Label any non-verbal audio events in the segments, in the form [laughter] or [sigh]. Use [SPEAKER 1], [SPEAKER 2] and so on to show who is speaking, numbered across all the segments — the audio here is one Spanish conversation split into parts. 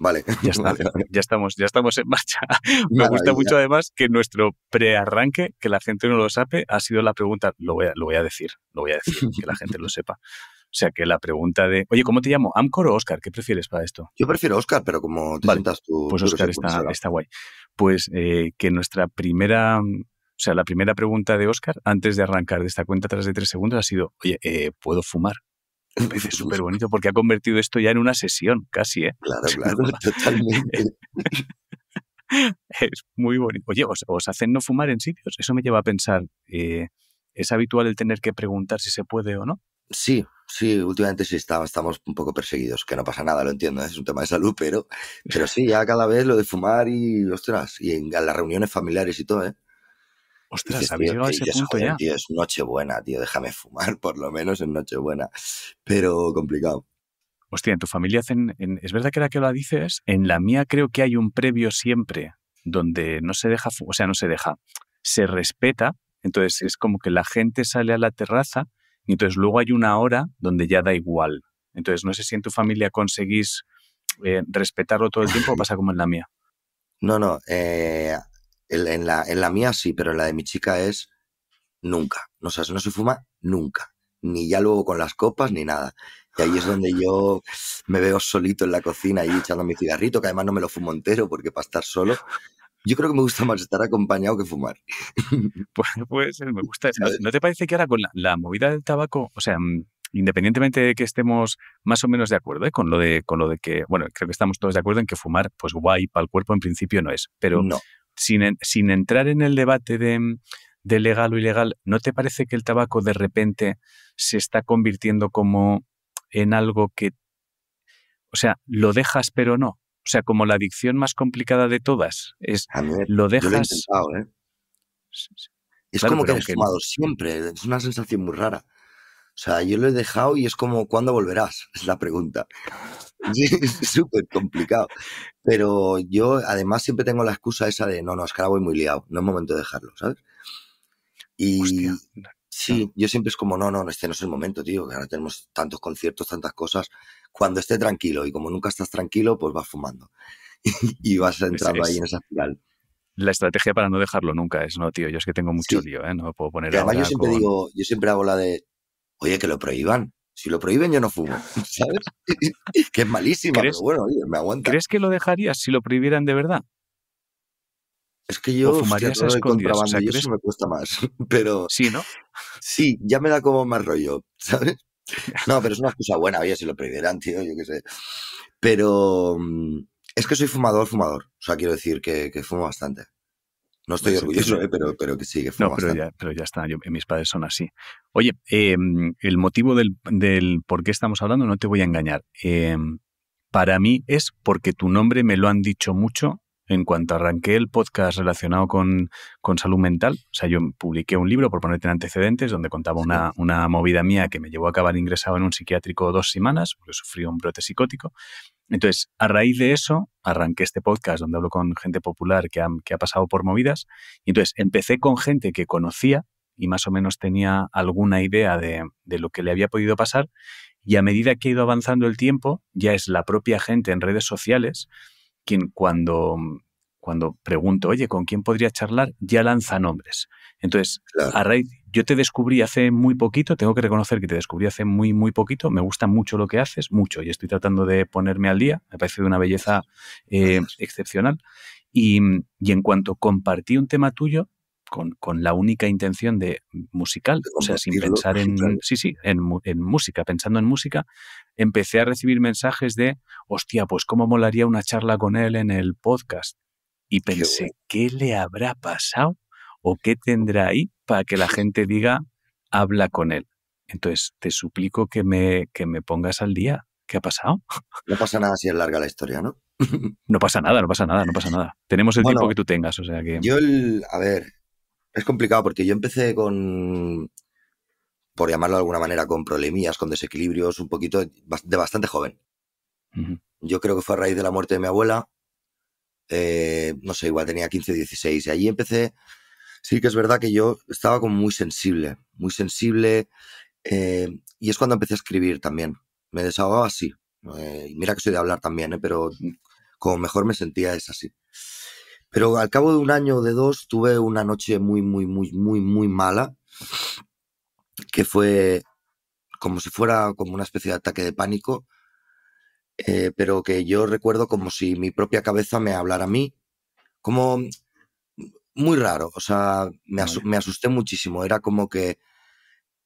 [SPEAKER 1] [laughs] Vale. Ya, estamos, ya estamos en marcha. [laughs] Me gusta mucho además que nuestro prearranque, que la gente no lo sabe, ha sido la pregunta, lo voy a, lo voy a decir, lo voy a decir, que la gente lo [laughs] sepa. O sea que la pregunta de, oye, ¿cómo te llamo? ¿Amcor o Oscar? ¿Qué prefieres para esto? Yo prefiero Oscar, pero como te sientas tú. Pues Oscar está, está, guay. Pues eh, que nuestra primera, o sea, la primera pregunta de Oscar, antes de arrancar de esta cuenta tras de tres segundos, ha sido, oye, eh, ¿puedo fumar? Es súper bonito porque ha convertido esto ya en una sesión, casi, ¿eh? Claro, [laughs] claro, totalmente. [laughs] es muy bonito. Oye, ¿os, hacen no fumar en sitios? Eso me lleva a pensar, eh, ¿es habitual el tener que preguntar si se puede o no?
[SPEAKER 2] Sí, sí, últimamente sí estamos un poco perseguidos, que no pasa nada, lo entiendo, ¿eh? es un tema de salud, pero, pero sí, ya cada vez lo de fumar y, ostras, y en las reuniones familiares y todo, ¿eh?
[SPEAKER 1] Ostras, dices, habéis llegado a ese punto ya. Tío,
[SPEAKER 2] es Nochebuena, tío, déjame fumar, [laughs] por lo menos en
[SPEAKER 1] Nochebuena. Pero complicado. Hostia, en tu familia hacen. es verdad que era que lo dices. En la mía creo que hay un previo siempre donde no se deja, o sea, no se deja, se respeta. Entonces es como que la gente sale a la terraza y entonces luego hay una hora donde ya da igual. Entonces no sé si en tu familia conseguís eh, respetarlo todo el tiempo o [laughs] pasa como en la mía.
[SPEAKER 2] No, no. Eh, en, la, en la mía sí, pero en la de mi chica es nunca. No, o sea, no se fuma nunca. Ni ya luego con las copas ni nada. Y ahí es donde yo me veo solito en la cocina y echando mi cigarrito, que además no me lo fumo entero porque para estar solo. Yo creo que me gusta más estar acompañado que fumar.
[SPEAKER 1] [laughs] Pues, pues eh, me gusta. ¿No, te parece que ahora con la, movida del tabaco, o sea, mm, independientemente de que estemos más o menos de acuerdo eh, con, lo de, con lo de que, bueno, creo que estamos todos de acuerdo en que fumar, pues guay para el cuerpo en principio no es, pero no sin, entrar en el debate mm, de, legal o ilegal, ¿no te parece que el tabaco de repente se está convirtiendo como en algo que, o sea, lo dejas pero no? O sea, como la adicción más complicada de todas, es lo dejas... ¿eh?
[SPEAKER 2] Es como que has fumado siempre, es una sensación muy rara. O sea, yo lo he dejado y es como, ¿cuándo volverás? [laughs] Es la pregunta. [laughs] es súper complicado. Pero yo además siempre tengo la excusa esa de, no, no, es que ahora voy muy liado, no es momento de dejarlo, ¿sabes? Y sí, yo siempre es como, no, no, este no es el momento, tío, que ahora tenemos tantos conciertos, tantas cosas. Cuando esté tranquilo y como nunca estás tranquilo, pues vas fumando
[SPEAKER 1] [laughs] y vas a entrar ahí en esa final la estrategia para no dejarlo nunca es, no, tío, yo es que tengo mucho lío, ¿eh? No puedo poner... además yo siempre
[SPEAKER 2] digo, yo siempre hago la de, oye, que lo prohíban si lo prohíben yo no fumo, [laughs] [laughs] ¿sabes? [laughs] que es malísima, pero bueno, me aguanta. ¿Crees
[SPEAKER 1] que lo dejarías si lo prohibieran de verdad?
[SPEAKER 2] Es que yo contrabando o eso me cuesta más, pero... Sí, ¿no? Sí, ya me da como más rollo, ¿sabes? No, pero es una excusa buena, oye, si lo prohibieran, tío, yo qué sé. Pero mm, es que soy fumador, fumador. O sea, quiero decir que fumo bastante. No estoy pues orgulloso, ¿eh? pero,
[SPEAKER 1] pero que sigue No, pero ya, pero ya, está, mis padres son así. Oye, em, el motivo del, por qué estamos hablando, no te voy a engañar. Em, para mí es porque tu nombre me lo han dicho mucho en cuanto arranqué el podcast relacionado con, con, salud mental, o sea, yo publiqué un libro, por ponerte en antecedentes, donde contaba una, una movida mía que me llevó a acabar ingresado en un psiquiátrico dos semanas, porque sufrí un brote psicótico, entonces, a raíz de eso, arranqué este podcast donde hablo con gente popular que ha, pasado por movidas. Y entonces empecé con gente que conocía y más o menos tenía alguna idea de, de lo que le había podido pasar. Y a medida que ha ido avanzando el tiempo, ya es la propia gente en redes sociales quien cuando, cuando pregunto, oye, ¿con quién podría charlar? Ya lanza nombres. Entonces, a raíz, yo te descubrí hace muy poquito, tengo que reconocer que te descubrí hace muy, muy poquito, me gusta mucho lo que haces, mucho, y estoy tratando de ponerme al día, me parece de una belleza eh, excepcional. Y, en cuanto compartí un tema tuyo, con, la única intención de musical, o sea, sin pensar en, sí, sí, en, música, pensando en música, empecé a recibir mensajes de, hostia, pues cómo molaría una charla con él en el podcast. Y pensé, ¿qué le habrá pasado ¿O qué tendrá ahí para que la gente diga, habla con él? Entonces, te suplico que me, que me pongas al día. ¿Qué ha pasado? No pasa nada si es larga la historia, ¿no? [laughs] no pasa nada, no pasa nada, no pasa nada. Tenemos el tiempo que tú tengas, o sea que... Yo, a ver,
[SPEAKER 2] es complicado porque yo empecé con, por llamarlo de alguna manera, con problemillas, con desequilibrios, un poquito de bastante joven. Yo creo que fue a raíz de la muerte de mi abuela. Eh, no sé, igual tenía 15, 16. Y allí empecé sí que es verdad que yo estaba como muy sensible, muy sensible. Eh, y es cuando empecé a escribir también. Me desahogaba así. Eh, mira que soy de hablar también, eh, pero como mejor me sentía es así. Pero al cabo de un año o de dos tuve una noche muy, muy, muy, muy, muy mala, que fue como si fuera como una especie de ataque de pánico, pero que yo recuerdo como si mi propia cabeza me hablara a mí, como, muy raro, o sea, me, asusté muchísimo, era como que,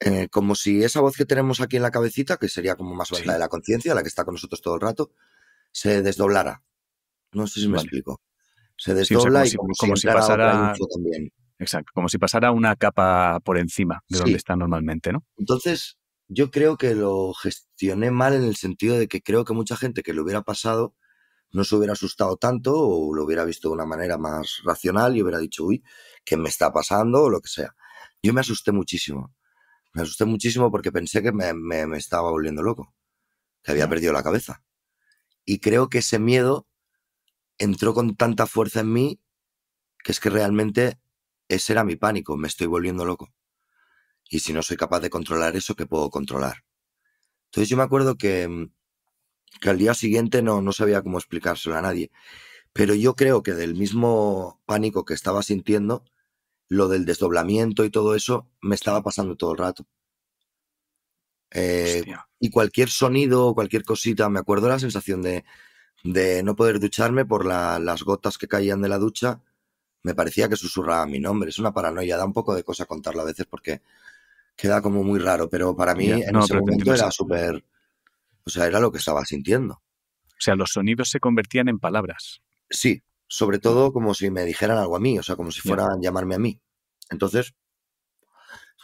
[SPEAKER 2] eh, como si esa voz que tenemos aquí en la cabecita, que sería como más o menos la de la conciencia, la que está con nosotros todo el rato, se desdoblara.
[SPEAKER 1] No sé si me explico. Se desdobla y como, si, pasara también. Exacto, como si pasara una capa por encima de donde está normalmente, ¿no?
[SPEAKER 2] Entonces, yo creo que lo gestioné mal en el sentido de que creo que mucha gente que le hubiera pasado no se hubiera asustado tanto o lo hubiera visto de una manera más racional y hubiera dicho, uy, ¿qué me está pasando? o lo que sea. Yo me asusté muchísimo. Me asusté muchísimo porque pensé que me, estaba volviendo loco, que había perdido la cabeza. Y creo que ese miedo entró con tanta fuerza en mí que es que realmente ese era mi pánico, me estoy volviendo loco. Y si no soy capaz de controlar eso, ¿qué puedo controlar? Entonces yo me acuerdo que mm, que al día siguiente no, no sabía cómo explicárselo a nadie. Pero yo creo que del mismo pánico que estaba sintiendo, lo del desdoblamiento y todo eso me estaba pasando todo el rato. Eh, y cualquier sonido, cualquier cosita, me acuerdo la sensación de, de no poder ducharme por las gotas que caían de la ducha, me parecía que susurraba mi nombre. Es una paranoia, da un poco de cosa contarla a veces porque queda como muy raro, pero para mí en ese momento era súper o sea, era lo que estaba sintiendo. O sea, los sonidos se convertían en palabras. Sí, sobre todo como si me dijeran algo a mí, o sea, como si fueran llamarme a mí. Entonces,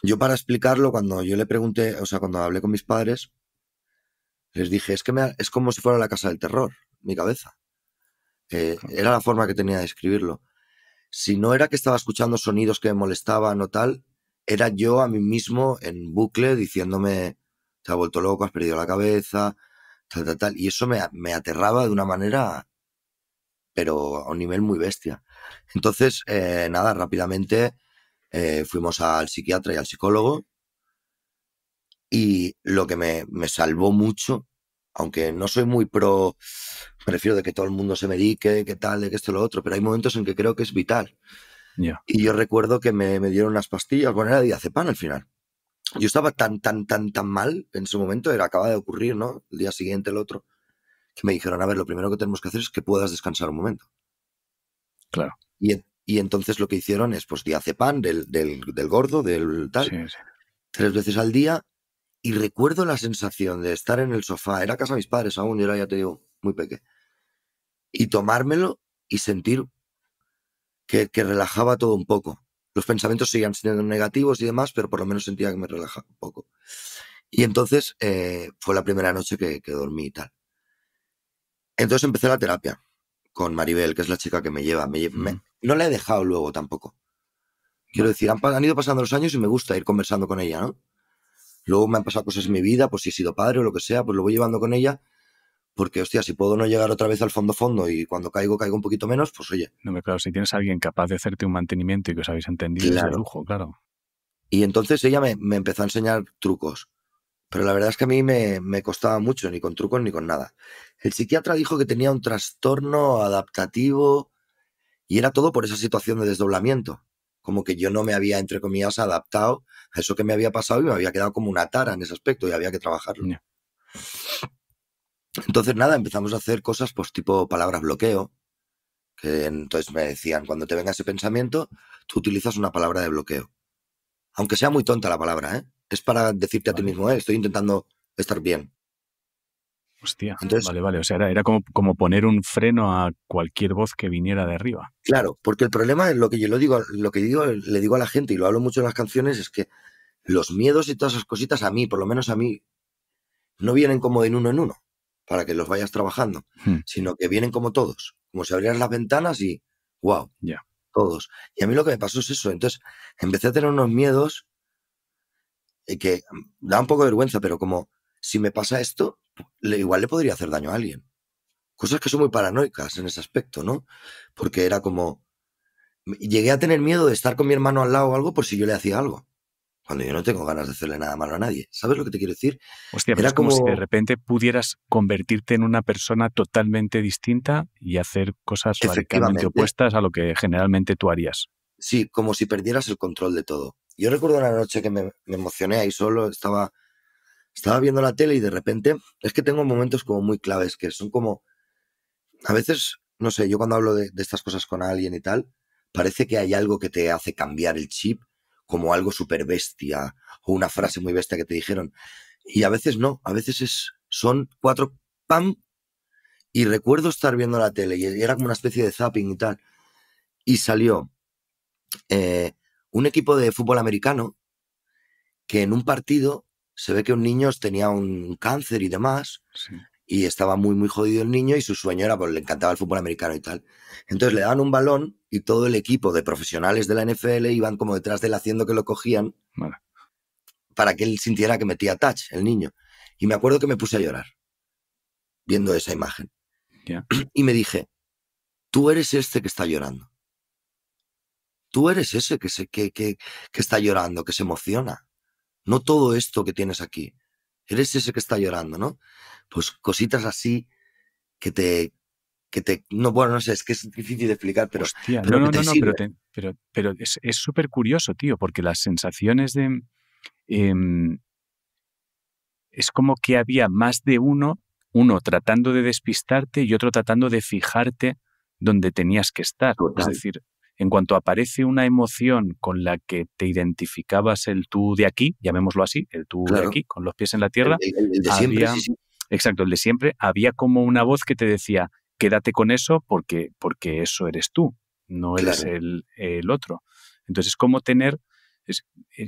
[SPEAKER 2] yo para explicarlo, cuando yo le pregunté, o sea, cuando hablé con mis padres, les dije, es que me, es como si fuera la casa del terror, mi cabeza. Eh, era la forma que tenía de escribirlo. Si no era que estaba escuchando sonidos que me molestaban o tal, era yo a mí mismo en bucle diciéndome, te has vuelto loco, has perdido la cabeza, tal, tal, tal. Y eso me, aterraba de una manera, pero a un nivel muy bestia. Entonces, eh, nada, rápidamente eh, fuimos al psiquiatra y al psicólogo. Y lo que me, salvó mucho, aunque no soy muy pro, prefiero de que todo el mundo se medique, qué tal, de que esto, lo otro, pero hay momentos en que creo que es vital. Y yo recuerdo que me, dieron unas pastillas, bueno, era diazepam al final yo estaba tan, tan, tan, tan mal en su momento, era, acaba de ocurrir, ¿no? El día siguiente, el otro, que me dijeron, a ver, lo primero que tenemos que hacer es que puedas descansar un momento. Claro. Y, entonces lo que hicieron es, pues, pan del, del, del gordo, del tal, tres veces al día. Y recuerdo la sensación de estar en el sofá, era casa de mis padres aún, yo era, ya te digo, muy pequeño. Y tomármelo y sentir que, que relajaba todo un poco los pensamientos seguían siendo negativos y demás, pero por lo menos sentía que me relajaba un poco. Y entonces eh, fue la primera noche que, que, dormí y tal. Entonces empecé la terapia con Maribel, que es la chica que me lleva. no la he dejado luego tampoco. Quiero decir, han, han, ido pasando los años y me gusta ir conversando con ella, ¿no? Luego me han pasado cosas en mi vida, pues si he sido padre o lo que sea, pues lo voy llevando con ella porque, hostia, si puedo no llegar otra vez al fondo fondo y cuando caigo, caigo un poquito menos, pues oye.
[SPEAKER 1] No, me claro, si tienes a alguien capaz de hacerte un mantenimiento y que os habéis entendido,
[SPEAKER 2] es de lujo, claro. Y entonces ella me, empezó a enseñar trucos. Pero la verdad es que a mí me, costaba mucho, ni con trucos ni con nada. El psiquiatra dijo que tenía un trastorno adaptativo y era todo por esa situación de desdoblamiento. Como que yo no me había, entre comillas, adaptado a eso que me había pasado y me había quedado como una tara en ese aspecto y había que trabajarlo. Entonces, nada, empezamos a hacer cosas pues tipo palabras bloqueo, que entonces me decían, cuando te venga ese pensamiento, tú utilizas una palabra de bloqueo. Aunque sea muy tonta la palabra, ¿eh? Es para decirte a ti mismo, eh, estoy intentando
[SPEAKER 1] estar bien. Hostia, entonces, vale, vale. O sea, era, como, poner un freno a cualquier voz que viniera de arriba.
[SPEAKER 2] Claro, porque el problema es lo que yo lo digo, lo que digo, le digo a la gente y lo hablo mucho en las canciones, es que los miedos y todas esas cositas a mí, por lo menos a mí, no vienen como en uno en uno para que los vayas trabajando, hmm. sino que vienen como todos, como si abrieras las ventanas y wow, Ya todos. Y a mí lo que me pasó es eso, entonces empecé a tener unos miedos eh, que mm, da un poco de vergüenza, pero como si me pasa esto, igual le podría hacer daño a alguien. Cosas que son muy paranoicas en ese aspecto, ¿no? Porque era como, llegué a tener miedo de estar con mi hermano al lado o algo por si yo le hacía algo cuando yo no tengo ganas de hacerle nada malo a nadie. ¿Sabes lo que te quiero decir? Era como, si de
[SPEAKER 1] repente pudieras convertirte en una persona totalmente distinta y hacer cosas radicalmente opuestas a lo que generalmente tú harías. Sí, como si perdieras el
[SPEAKER 2] control de todo. Yo recuerdo una noche que me, emocioné ahí solo, estaba, estaba viendo la tele y de repente es que tengo momentos como muy claves que son como... A veces, no sé, yo cuando hablo de, de estas cosas con alguien y tal, parece que hay algo que te hace cambiar el chip como algo súper bestia o una frase muy bestia que te dijeron. Y a veces no, a veces es, son cuatro pam. Y recuerdo estar viendo la tele y era como una especie de zapping y tal. Y salió eh, un equipo de fútbol americano que en un partido se ve que un niño tenía un cáncer y demás. Sí y estaba muy, muy jodido el niño y su sueño era, pues le encantaba el fútbol americano y tal. Entonces le daban un balón y todo el equipo de profesionales de la NFL iban como detrás de él haciendo que lo cogían para que él sintiera que metía touch, el niño. Y me acuerdo que me puse a llorar viendo esa imagen.
[SPEAKER 1] [clears throat]
[SPEAKER 2] Y me dije, tú eres este que está llorando. Tú eres ese que, se, que, que, que está llorando, que se emociona. No todo esto que tienes aquí. Eres ese que está llorando, ¿no? Pues cositas así que te, que te. No,
[SPEAKER 1] bueno, no sé, es que es difícil de explicar, pero. Hostia, no, no, no, pero, es súper curioso, tío, porque las sensaciones de. Em, es como que había más de uno, uno tratando de despistarte y otro tratando de fijarte donde tenías que estar. Es decir, en cuanto aparece una emoción con la que te identificabas el tú de aquí, llamémoslo así, el tú de aquí, con los pies en la tierra, el, de siempre, Exacto, el de siempre, había como una voz que te decía, quédate con eso porque, porque eso eres tú, no eres el, el, otro. Entonces, como tener, eh,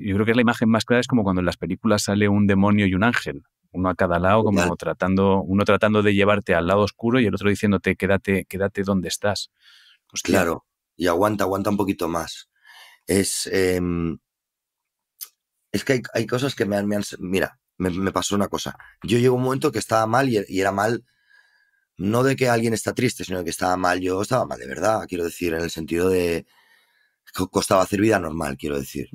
[SPEAKER 1] yo creo que es la imagen más clara, es como cuando en las películas sale un demonio y un ángel, uno a cada lado, como tratando, uno tratando de llevarte al lado oscuro y el otro diciéndote, quédate, quédate donde estás. claro, y aguanta, aguanta un poquito más. Es,
[SPEAKER 2] em, es que hay, cosas que me me han Mira, me, pasó una cosa. Yo llevo un momento que estaba mal y, era mal, no de que alguien está triste, sino de que estaba mal. Yo estaba mal de verdad, quiero decir, en el sentido de que costaba hacer vida normal, quiero decir.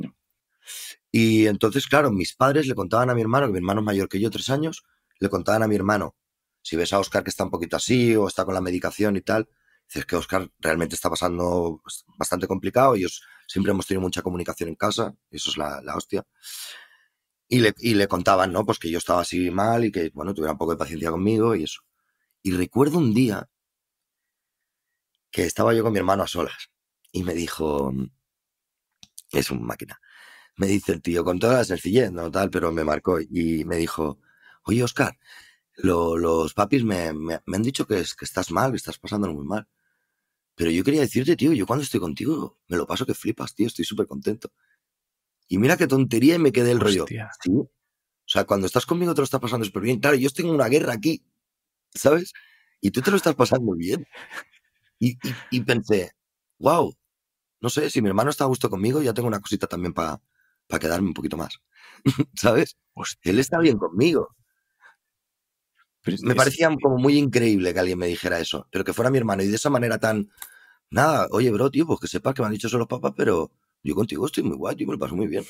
[SPEAKER 2] Y entonces, claro, mis padres le contaban a mi hermano, que mi hermano es mayor que yo, tres años, le contaban a mi hermano, si ves a Oscar que está un poquito así o está con la medicación y tal, dices que Oscar realmente está pasando bastante complicado. Ellos siempre hemos tenido mucha comunicación en casa, eso es la hostia. Y le, contaban, ¿no? Pues que yo estaba así mal y que, bueno, tuviera un poco de paciencia conmigo y eso. Y recuerdo un día que estaba yo con mi hermano a solas y me dijo, es un máquina, me dice el tío, con toda la sencillez, no tal, pero me marcó y me dijo, oye, Oscar, los papis me, han dicho que, es, que estás mal, que estás pasando muy mal. Pero yo quería decirte, tío, yo cuando estoy contigo me lo paso que flipas, tío, estoy súper contento. Y mira qué tontería y me quedé el rollo. O sea, cuando estás conmigo te lo estás pasando súper bien. Claro, yo tengo una guerra aquí, ¿sabes? Y tú te lo estás pasando bien. Y, pensé, wow, no sé, si mi hermano está a gusto conmigo, ya tengo una cosita también para quedarme un poquito más. [laughs] ¿Sabes? Él está bien conmigo. me parecía como muy increíble que alguien me dijera eso, pero que fuera mi hermano y de esa manera tan... Nada, oye, bro, tío, pues que sepas que me han dicho eso los papás, pero yo contigo estoy muy guay, yo me lo paso muy bien.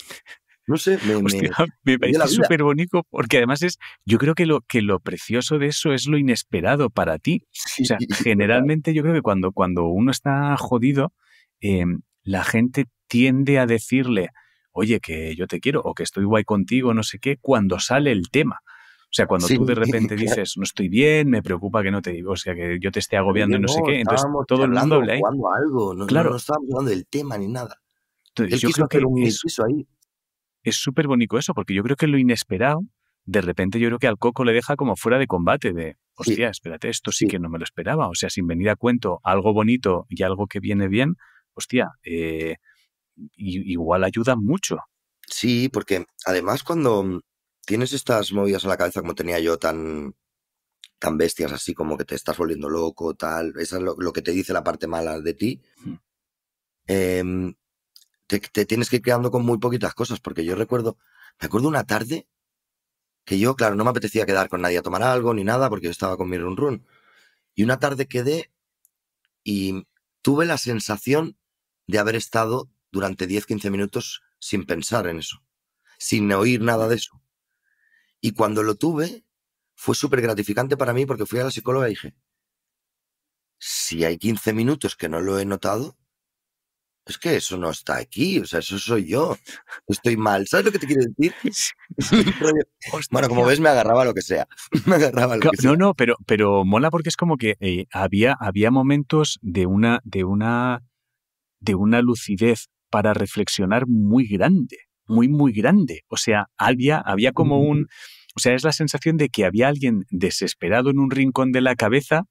[SPEAKER 1] No sé, me, [laughs] me, parece súper bonito porque además es, yo creo que lo, que lo precioso de eso es lo inesperado para ti. o sea, generalmente yo creo que cuando, cuando uno está jodido, eh, la gente tiende a decirle, oye, que yo te quiero o que estoy guay contigo, no sé qué, cuando sale el tema. O sea, cuando tú de [laughs] repente dices, no estoy bien, me preocupa que no te digo, o sea, que yo te esté agobiando y no, sé qué, entonces todo el mundo Algo. No, claro. No, no,
[SPEAKER 2] hablando del tema ni nada
[SPEAKER 1] es, ahí. Es súper bonito eso, porque yo creo que lo inesperado, de repente yo creo que al Coco le deja como fuera de combate, de, hostia, espérate, esto sí, que no me lo esperaba. O sea, sin venir a cuento algo bonito y algo que viene bien, hostia, eh, igual ayuda mucho. Sí, porque además cuando mm, tienes estas movidas en la cabeza
[SPEAKER 2] como tenía yo tan tan bestias así como que te estás volviendo loco, tal, eso es lo, que te dice la parte mala de ti te, tienes que ir quedando con muy poquitas cosas, porque yo recuerdo, me acuerdo una tarde que yo, claro, no me apetecía quedar con nadie a tomar algo ni nada, porque yo estaba con mi run run. Y una tarde quedé y tuve la sensación de haber estado durante 10, 15 minutos sin pensar en eso, sin oír nada de eso. Y cuando lo tuve, fue súper gratificante para mí porque fui a la psicóloga y dije, si hay 15 minutos que no lo he notado, es que eso no está aquí, o sea, eso soy yo, estoy mal, ¿sabes lo que te quiero decir? [laughs] bueno, como ves, me agarraba lo
[SPEAKER 1] que sea, [laughs] me agarraba no, No, pero, pero mola porque es como que eh, había, había momentos de una, de una, de una lucidez para reflexionar muy grande, muy, muy grande. O sea, había, había como mm. un, o sea, es la sensación de que había alguien desesperado en un rincón de la cabeza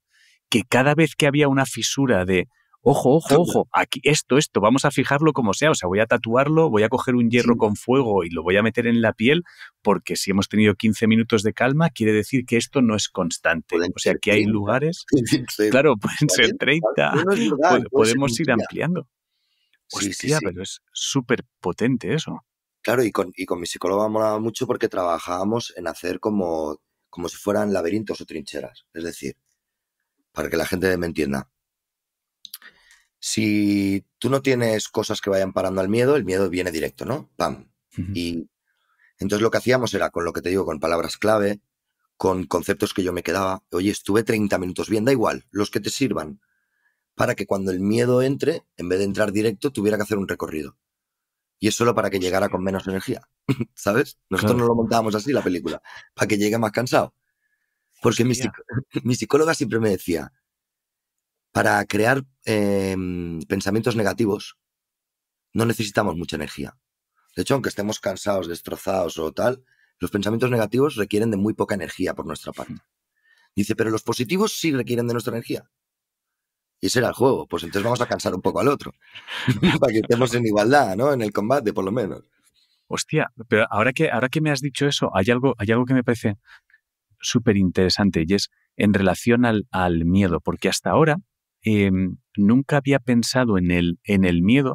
[SPEAKER 1] que cada vez que había una fisura de Ojo, ojo, ojo. Aquí, esto, esto, vamos a fijarlo como sea. O sea, voy a tatuarlo, voy a coger un hierro con fuego y lo voy a meter en la piel, porque si hemos tenido 15 minutos de calma, quiere decir que esto no es constante. o sea, que hay lugares. [laughs] claro, pueden ser 30. podemos ir ampliando. Hostia, pero es súper
[SPEAKER 2] potente eso. Claro, y con, y con mi psicóloga molaba mucho porque trabajábamos en hacer como, como si fueran laberintos o trincheras. Es decir, para que la gente me entienda, si tú no tienes cosas que vayan parando al miedo, el miedo viene directo, ¿no? ¡Pam! Y entonces lo que hacíamos era, con lo que te digo, con palabras clave, con conceptos que yo me quedaba, oye, estuve 30 minutos bien, da igual, los que te sirvan, para que cuando el miedo entre, en vez de entrar directo, tuviera que hacer un recorrido. Y es solo para que llegara con menos energía, [laughs] ¿sabes? Nosotros no lo montábamos así la película, para que llegue más cansado. Porque mi, [laughs] mi, psicóloga siempre me decía, para crear Em, pensamientos negativos, no necesitamos mucha energía. De hecho, aunque estemos cansados, destrozados o tal, los pensamientos negativos requieren de muy poca energía por nuestra parte. Dice, pero los positivos sí requieren de nuestra energía. Y ese era el juego. Pues entonces vamos a cansar un poco al otro. [laughs] para que estemos en igualdad, ¿no? En el combate, por
[SPEAKER 1] lo menos. Hostia, pero ahora que, ahora que me has dicho eso, hay algo, hay algo que me parece súper interesante y es en relación al miedo, porque hasta ahora Em, nunca había pensado en el, en el miedo.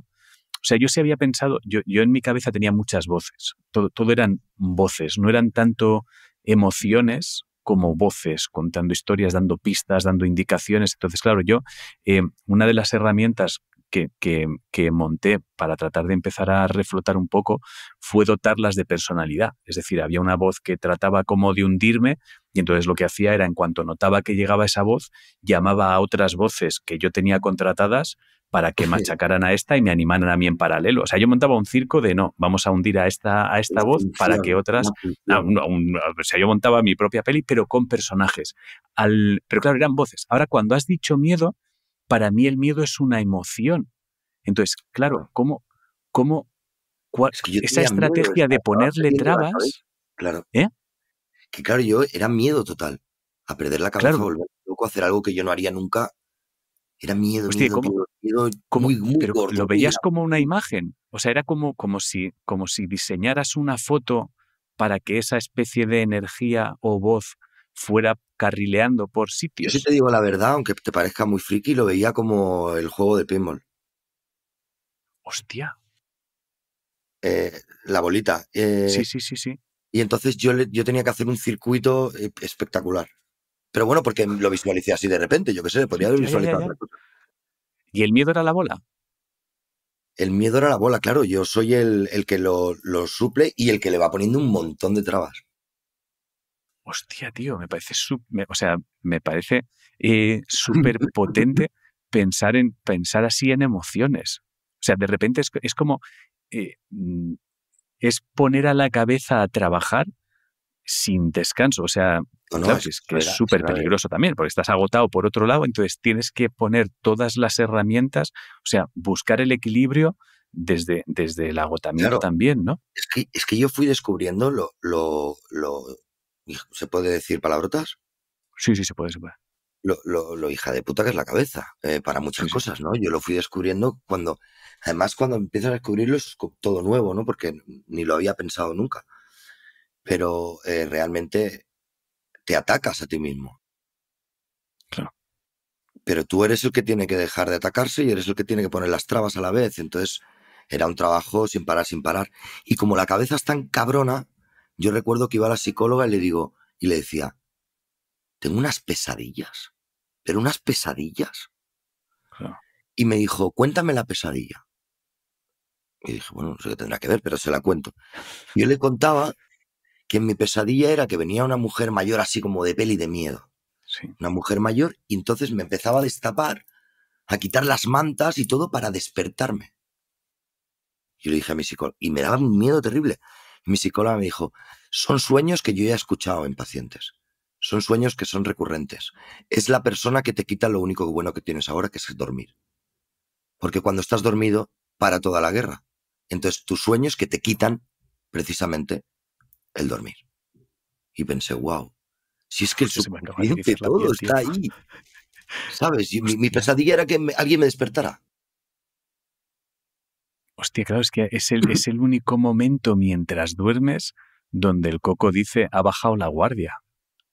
[SPEAKER 1] O sea, yo sí había pensado, yo, en mi cabeza tenía muchas voces, todo, eran voces, no eran tanto emociones como voces, contando historias, dando pistas, dando indicaciones. Entonces, claro, yo, em, una de las herramientas que, que, monté para tratar de empezar a reflotar un poco fue dotarlas de personalidad. Es decir, había una voz que trataba como de hundirme y entonces lo que hacía era, en cuanto notaba que llegaba esa voz, llamaba a otras voces que yo tenía contratadas para que machacaran a esta y me animaran a mí en paralelo. O sea, yo montaba un circo de no, vamos a hundir a esta, a esta voz para que otras... o sea, yo montaba mi propia peli, pero con personajes. Al, pero claro, eran voces. Ahora, cuando has dicho miedo, para mí el miedo es una emoción. Entonces, claro, ¿cómo, cómo esa estrategia de ponerle trabas? claro. ¿eh? Que claro, yo
[SPEAKER 2] era miedo total a perder la cabeza, claro. volver hacer algo que yo no haría nunca. Era miedo, miedo, Muy, lo veías
[SPEAKER 1] como una imagen. O sea, era como, como, si, como si diseñaras una foto para que esa especie de energía o voz fuera carrileando por sitios. Yo sí te
[SPEAKER 2] digo la verdad, aunque te parezca muy friki, lo veía como el juego de pinball. Hostia. Eh, la bolita. Eh, sí, sí, sí, sí. Y entonces yo, yo tenía que hacer un circuito eh, espectacular. Pero bueno, porque lo visualicé así de repente, yo qué sé, [laughs] podría haber visualizado. ¿Y el miedo era la bola? El miedo era la bola, claro. Yo soy el, que lo, lo, suple y el que le va poniendo un montón de trabas
[SPEAKER 1] hostia, tío, me parece, o sea, me parece eh, súper [laughs] potente pensar, en, pensar así en emociones. O sea, de repente es, como, eh, mm, es poner a la cabeza a trabajar sin descanso. O sea, es es súper peligroso también, porque estás agotado por otro lado, entonces tienes que poner todas las herramientas, o sea, buscar el equilibrio desde, desde el agotamiento también,
[SPEAKER 2] ¿no? Es que, es que yo fui descubriendo lo, lo ¿Se puede decir palabrotas? Sí, sí, se puede, Lo, hija de puta que es la cabeza, eh, para muchas cosas, ¿no? Yo lo fui descubriendo cuando, además cuando empiezas a descubrirlo es todo nuevo, ¿no? Porque ni lo había pensado nunca. Pero eh, realmente te atacas a ti mismo. Claro. Pero tú eres el que tiene que dejar de atacarse y eres el que tiene que poner las trabas a la vez. Entonces, era un trabajo sin parar, sin parar. Y como la cabeza es tan cabrona, yo recuerdo que iba a la psicóloga y le digo, y le decía, tengo unas pesadillas, pero unas pesadillas. Y me dijo, cuéntame la pesadilla. Y dije, bueno, no sé qué tendrá que ver, pero se la cuento. Yo le contaba que en mi pesadilla era que venía una mujer mayor así como de peli de miedo. Una mujer mayor, y entonces me empezaba a destapar, a quitar las mantas y todo para despertarme. Y le dije a mi psicóloga, y me daba un miedo terrible mi psicóloga me dijo, son sueños que yo ya he escuchado en pacientes. Son sueños que son recurrentes. Es la persona que te quita lo único bueno que tienes ahora, que es dormir. Porque cuando estás dormido, para toda la guerra. Entonces, tus sueños que te quitan precisamente el dormir. Y pensé, wow, si es que el pues subconsciente, todo está ahí. ¿Sabes? Mi, pesadilla era que alguien me despertara.
[SPEAKER 1] Hostia, claro, es que es [laughs] el, único momento mientras duermes donde el coco dice, ha bajado la guardia,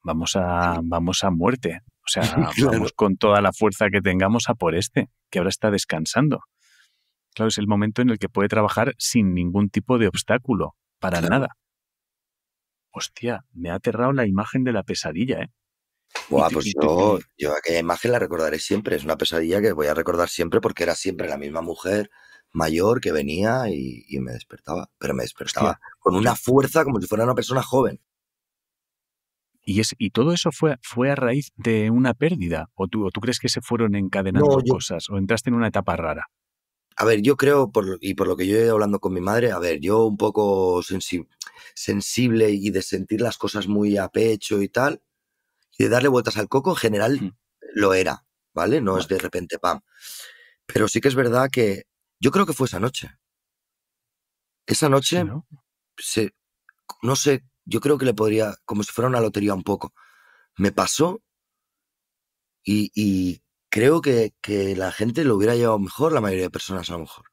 [SPEAKER 1] vamos a, vamos a muerte. O sea, [laughs] vamos con toda la fuerza que tengamos a por este, que ahora está descansando. Claro, es el momento en el que puede trabajar sin ningún tipo de obstáculo, para nada. Hostia, me ha aterrado la imagen de la pesadilla, ¿eh?
[SPEAKER 2] Buah, pues yo, yo aquella imagen la recordaré siempre. Es una pesadilla que voy a recordar siempre porque era siempre la misma mujer, mayor que venía y, me despertaba,
[SPEAKER 1] pero me despertaba con una fuerza como si fuera una persona joven. Y, es, y todo eso fue, fue a raíz de una pérdida, ¿O tú, tú crees que se fueron encadenando cosas, o entraste en una etapa rara.
[SPEAKER 2] A ver, yo creo, por, y por lo que yo he ido hablando con mi madre, a ver, yo un poco sensible y de sentir las cosas muy a pecho y tal, y de darle vueltas al coco, en general hmm. lo era, ¿vale? No es de repente, pam. Pero sí que es verdad que yo creo que fue esa noche. Esa noche, ¿No? sé, yo creo que le podría, como si fuera una lotería un poco. Me pasó y, creo que, la gente lo hubiera llevado mejor, la mayoría de personas a lo mejor.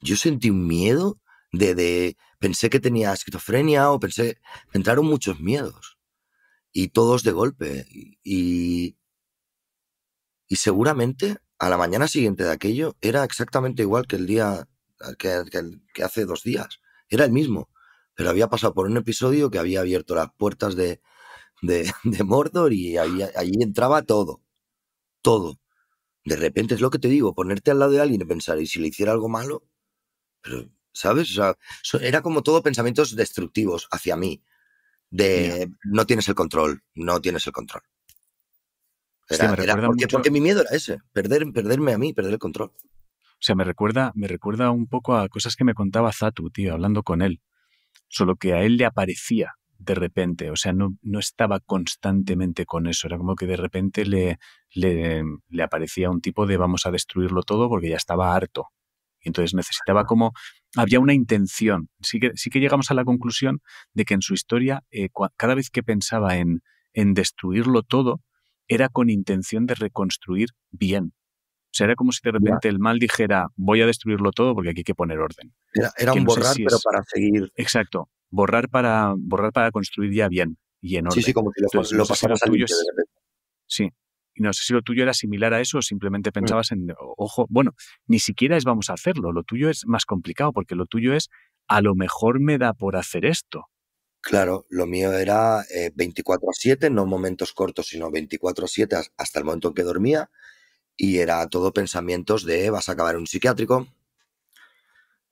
[SPEAKER 2] Yo sentí un miedo de, de pensé que tenía esquizofrenia o pensé, me entraron muchos miedos y todos de golpe. y, y seguramente a la mañana siguiente de aquello era exactamente igual que el día que, hace dos días. Era el mismo, pero había pasado por un episodio que había abierto las puertas de, de, [laughs] Mordor y ahí, entraba todo. Todo. De repente es lo que te digo, ponerte al lado de alguien y pensar, ¿y si le hiciera algo malo? Pero, ¿sabes? era como todo pensamientos destructivos hacia mí. De no tienes el control, no tienes el control porque, mi miedo era ese,
[SPEAKER 1] perder, perderme a mí, perder el control. O sea, me recuerda, me recuerda un poco a cosas que me contaba Zatu, tío, hablando con él. Solo que a él le aparecía de repente, o sea, no, no estaba constantemente con eso, era como que de repente le, le, le aparecía un tipo de vamos a destruirlo todo porque ya estaba harto. Y entonces necesitaba como, había una intención. Sí que, sí que llegamos a la conclusión de que en su historia, eh, cada vez que pensaba en, en destruirlo todo, era con intención de reconstruir bien. O sea, era como si de repente el mal dijera, voy a destruirlo todo porque aquí hay que poner orden. Era, un borrar, pero para seguir. Exacto, borrar para, borrar para construir ya bien y en orden. Sí, sí, como si lo, pasara tuyo Sí, y no sé si lo tuyo era similar a eso o simplemente mm. pensabas en, ojo, bueno, ni siquiera es vamos a hacerlo, lo tuyo es más complicado porque lo tuyo es, a lo mejor me da por hacer esto.
[SPEAKER 2] Claro, lo mío era 24 eh, a 7, no momentos cortos, sino 24 a 7 hasta el momento en que dormía. Y era todo pensamientos de vas a acabar en un psiquiátrico,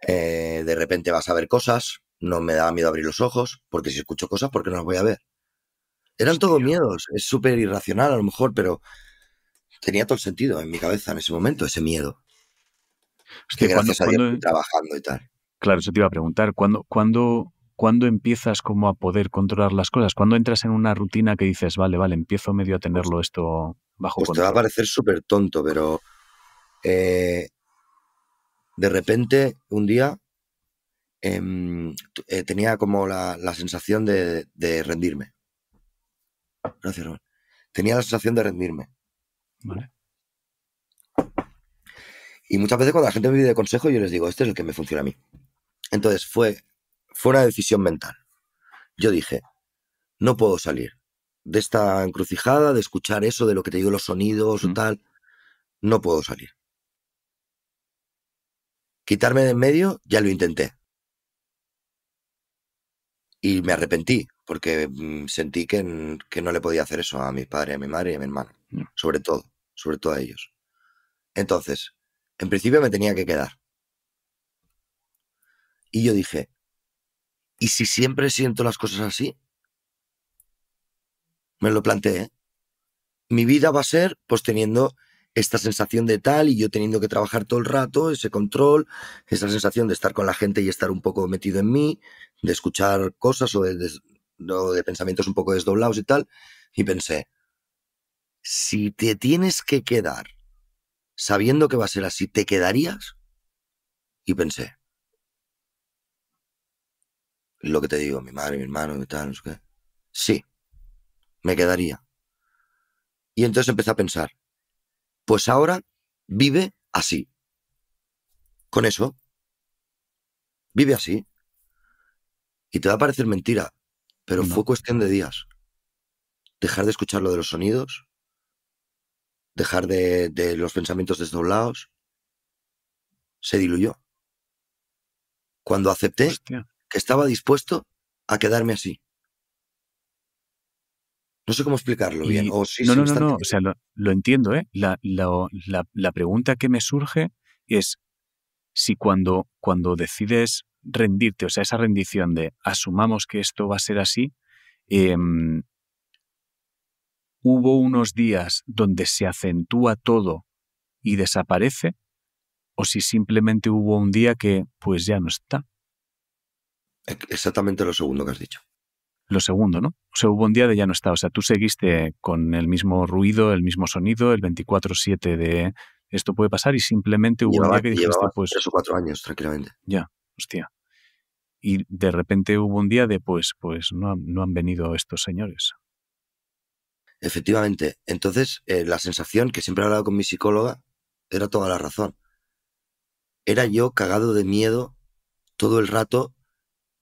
[SPEAKER 2] eh, de repente vas a ver cosas, no me daba miedo abrir los ojos, porque si escucho cosas, ¿por qué no las voy a ver? Eran todos miedos, es súper irracional a lo mejor, pero tenía todo el sentido en mi
[SPEAKER 1] cabeza en ese momento, ese miedo. Es que gracias a Dios trabajando y tal. Claro, eso te iba a preguntar. ¿Cuándo, cuándo ¿Cuándo empiezas como a poder controlar las cosas, cuando entras en una rutina que dices, vale, vale, empiezo medio a tenerlo esto
[SPEAKER 2] bajo pues control. Te va a parecer súper tonto, pero eh, de repente un día em, eh, tenía como la, sensación de, rendirme. Gracias, Tenía la sensación de rendirme. Vale. Y muchas veces cuando la gente me pide consejo, yo les digo, este es el que me funciona a mí. Entonces fue fue una decisión mental. Yo dije, no puedo salir de esta encrucijada, de escuchar eso, de lo que te digo, los sonidos o tal, no puedo salir. Quitarme de en medio, ya lo intenté. Y me arrepentí, porque mm, sentí que, que, no le podía hacer eso a mi padre, a mi madre y a mi hermano. Sobre todo, sobre todo a ellos. Entonces, en principio me tenía que quedar. Y yo dije, ¿Y si siempre siento las cosas así? Me lo planteé. ¿eh? Mi vida va a ser pues teniendo esta sensación de tal y yo teniendo que trabajar todo el rato, ese control, esa sensación de estar con la gente y estar un poco metido en mí, de escuchar cosas o de, o de pensamientos un poco desdoblados y tal. Y pensé, si te tienes que quedar sabiendo que va a ser así, ¿te quedarías? Y pensé, lo que te digo, mi madre, mi hermano, y tal, no sé qué. Sí, me quedaría. Y entonces empecé a pensar, pues ahora vive así. Con eso, vive así. Y te va a parecer mentira, pero fue cuestión de días. Dejar de escuchar lo de los sonidos, dejar de, los pensamientos desdoblados, se diluyó. Cuando acepté, estaba dispuesto a quedarme así.
[SPEAKER 1] No sé cómo explicarlo bien. no, no, no, O sea, lo, entiendo, ¿eh? La, pregunta que me surge es si cuando, cuando decides rendirte, o sea, esa rendición de asumamos que esto va a ser así, em, hubo unos días donde se acentúa todo y desaparece, o si simplemente hubo un día que pues ya no está. Exactamente lo segundo que has dicho. Lo segundo, ¿no? O sea, hubo un día de ya no está. O sea, tú seguiste con el mismo ruido, el mismo sonido, el 24-7 de esto puede pasar y simplemente hubo un día que dijiste,
[SPEAKER 2] pues. Tres o cuatro años, tranquilamente.
[SPEAKER 1] Ya, hostia. Y de repente hubo un día de, pues, pues no, no han venido estos señores. Efectivamente. Entonces, eh, la sensación que siempre he hablado con mi psicóloga
[SPEAKER 2] era toda la razón. Era yo cagado de miedo todo el rato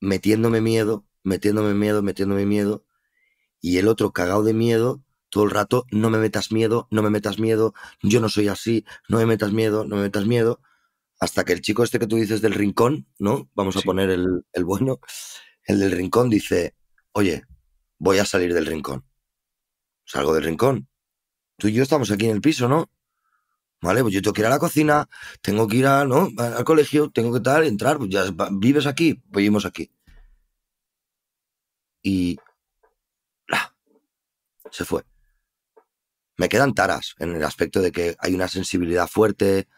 [SPEAKER 2] metiéndome miedo, metiéndome miedo, metiéndome miedo, y el otro cagado de miedo todo el rato, no me metas miedo, no me metas miedo, yo no soy así, no me metas miedo, no me metas miedo, hasta que el chico este que tú dices del rincón, ¿no? Vamos a poner el, el bueno, el del rincón dice, oye, voy a salir del rincón. Salgo del rincón. Tú y yo estamos aquí en el piso, ¿no? ¿vale? Pues yo tengo que ir a la cocina, tengo que ir al colegio, tengo que tal, entrar, pues ya vives aquí, pues vivimos aquí. Y se fue. Me quedan taras en el aspecto de que hay una sensibilidad fuerte,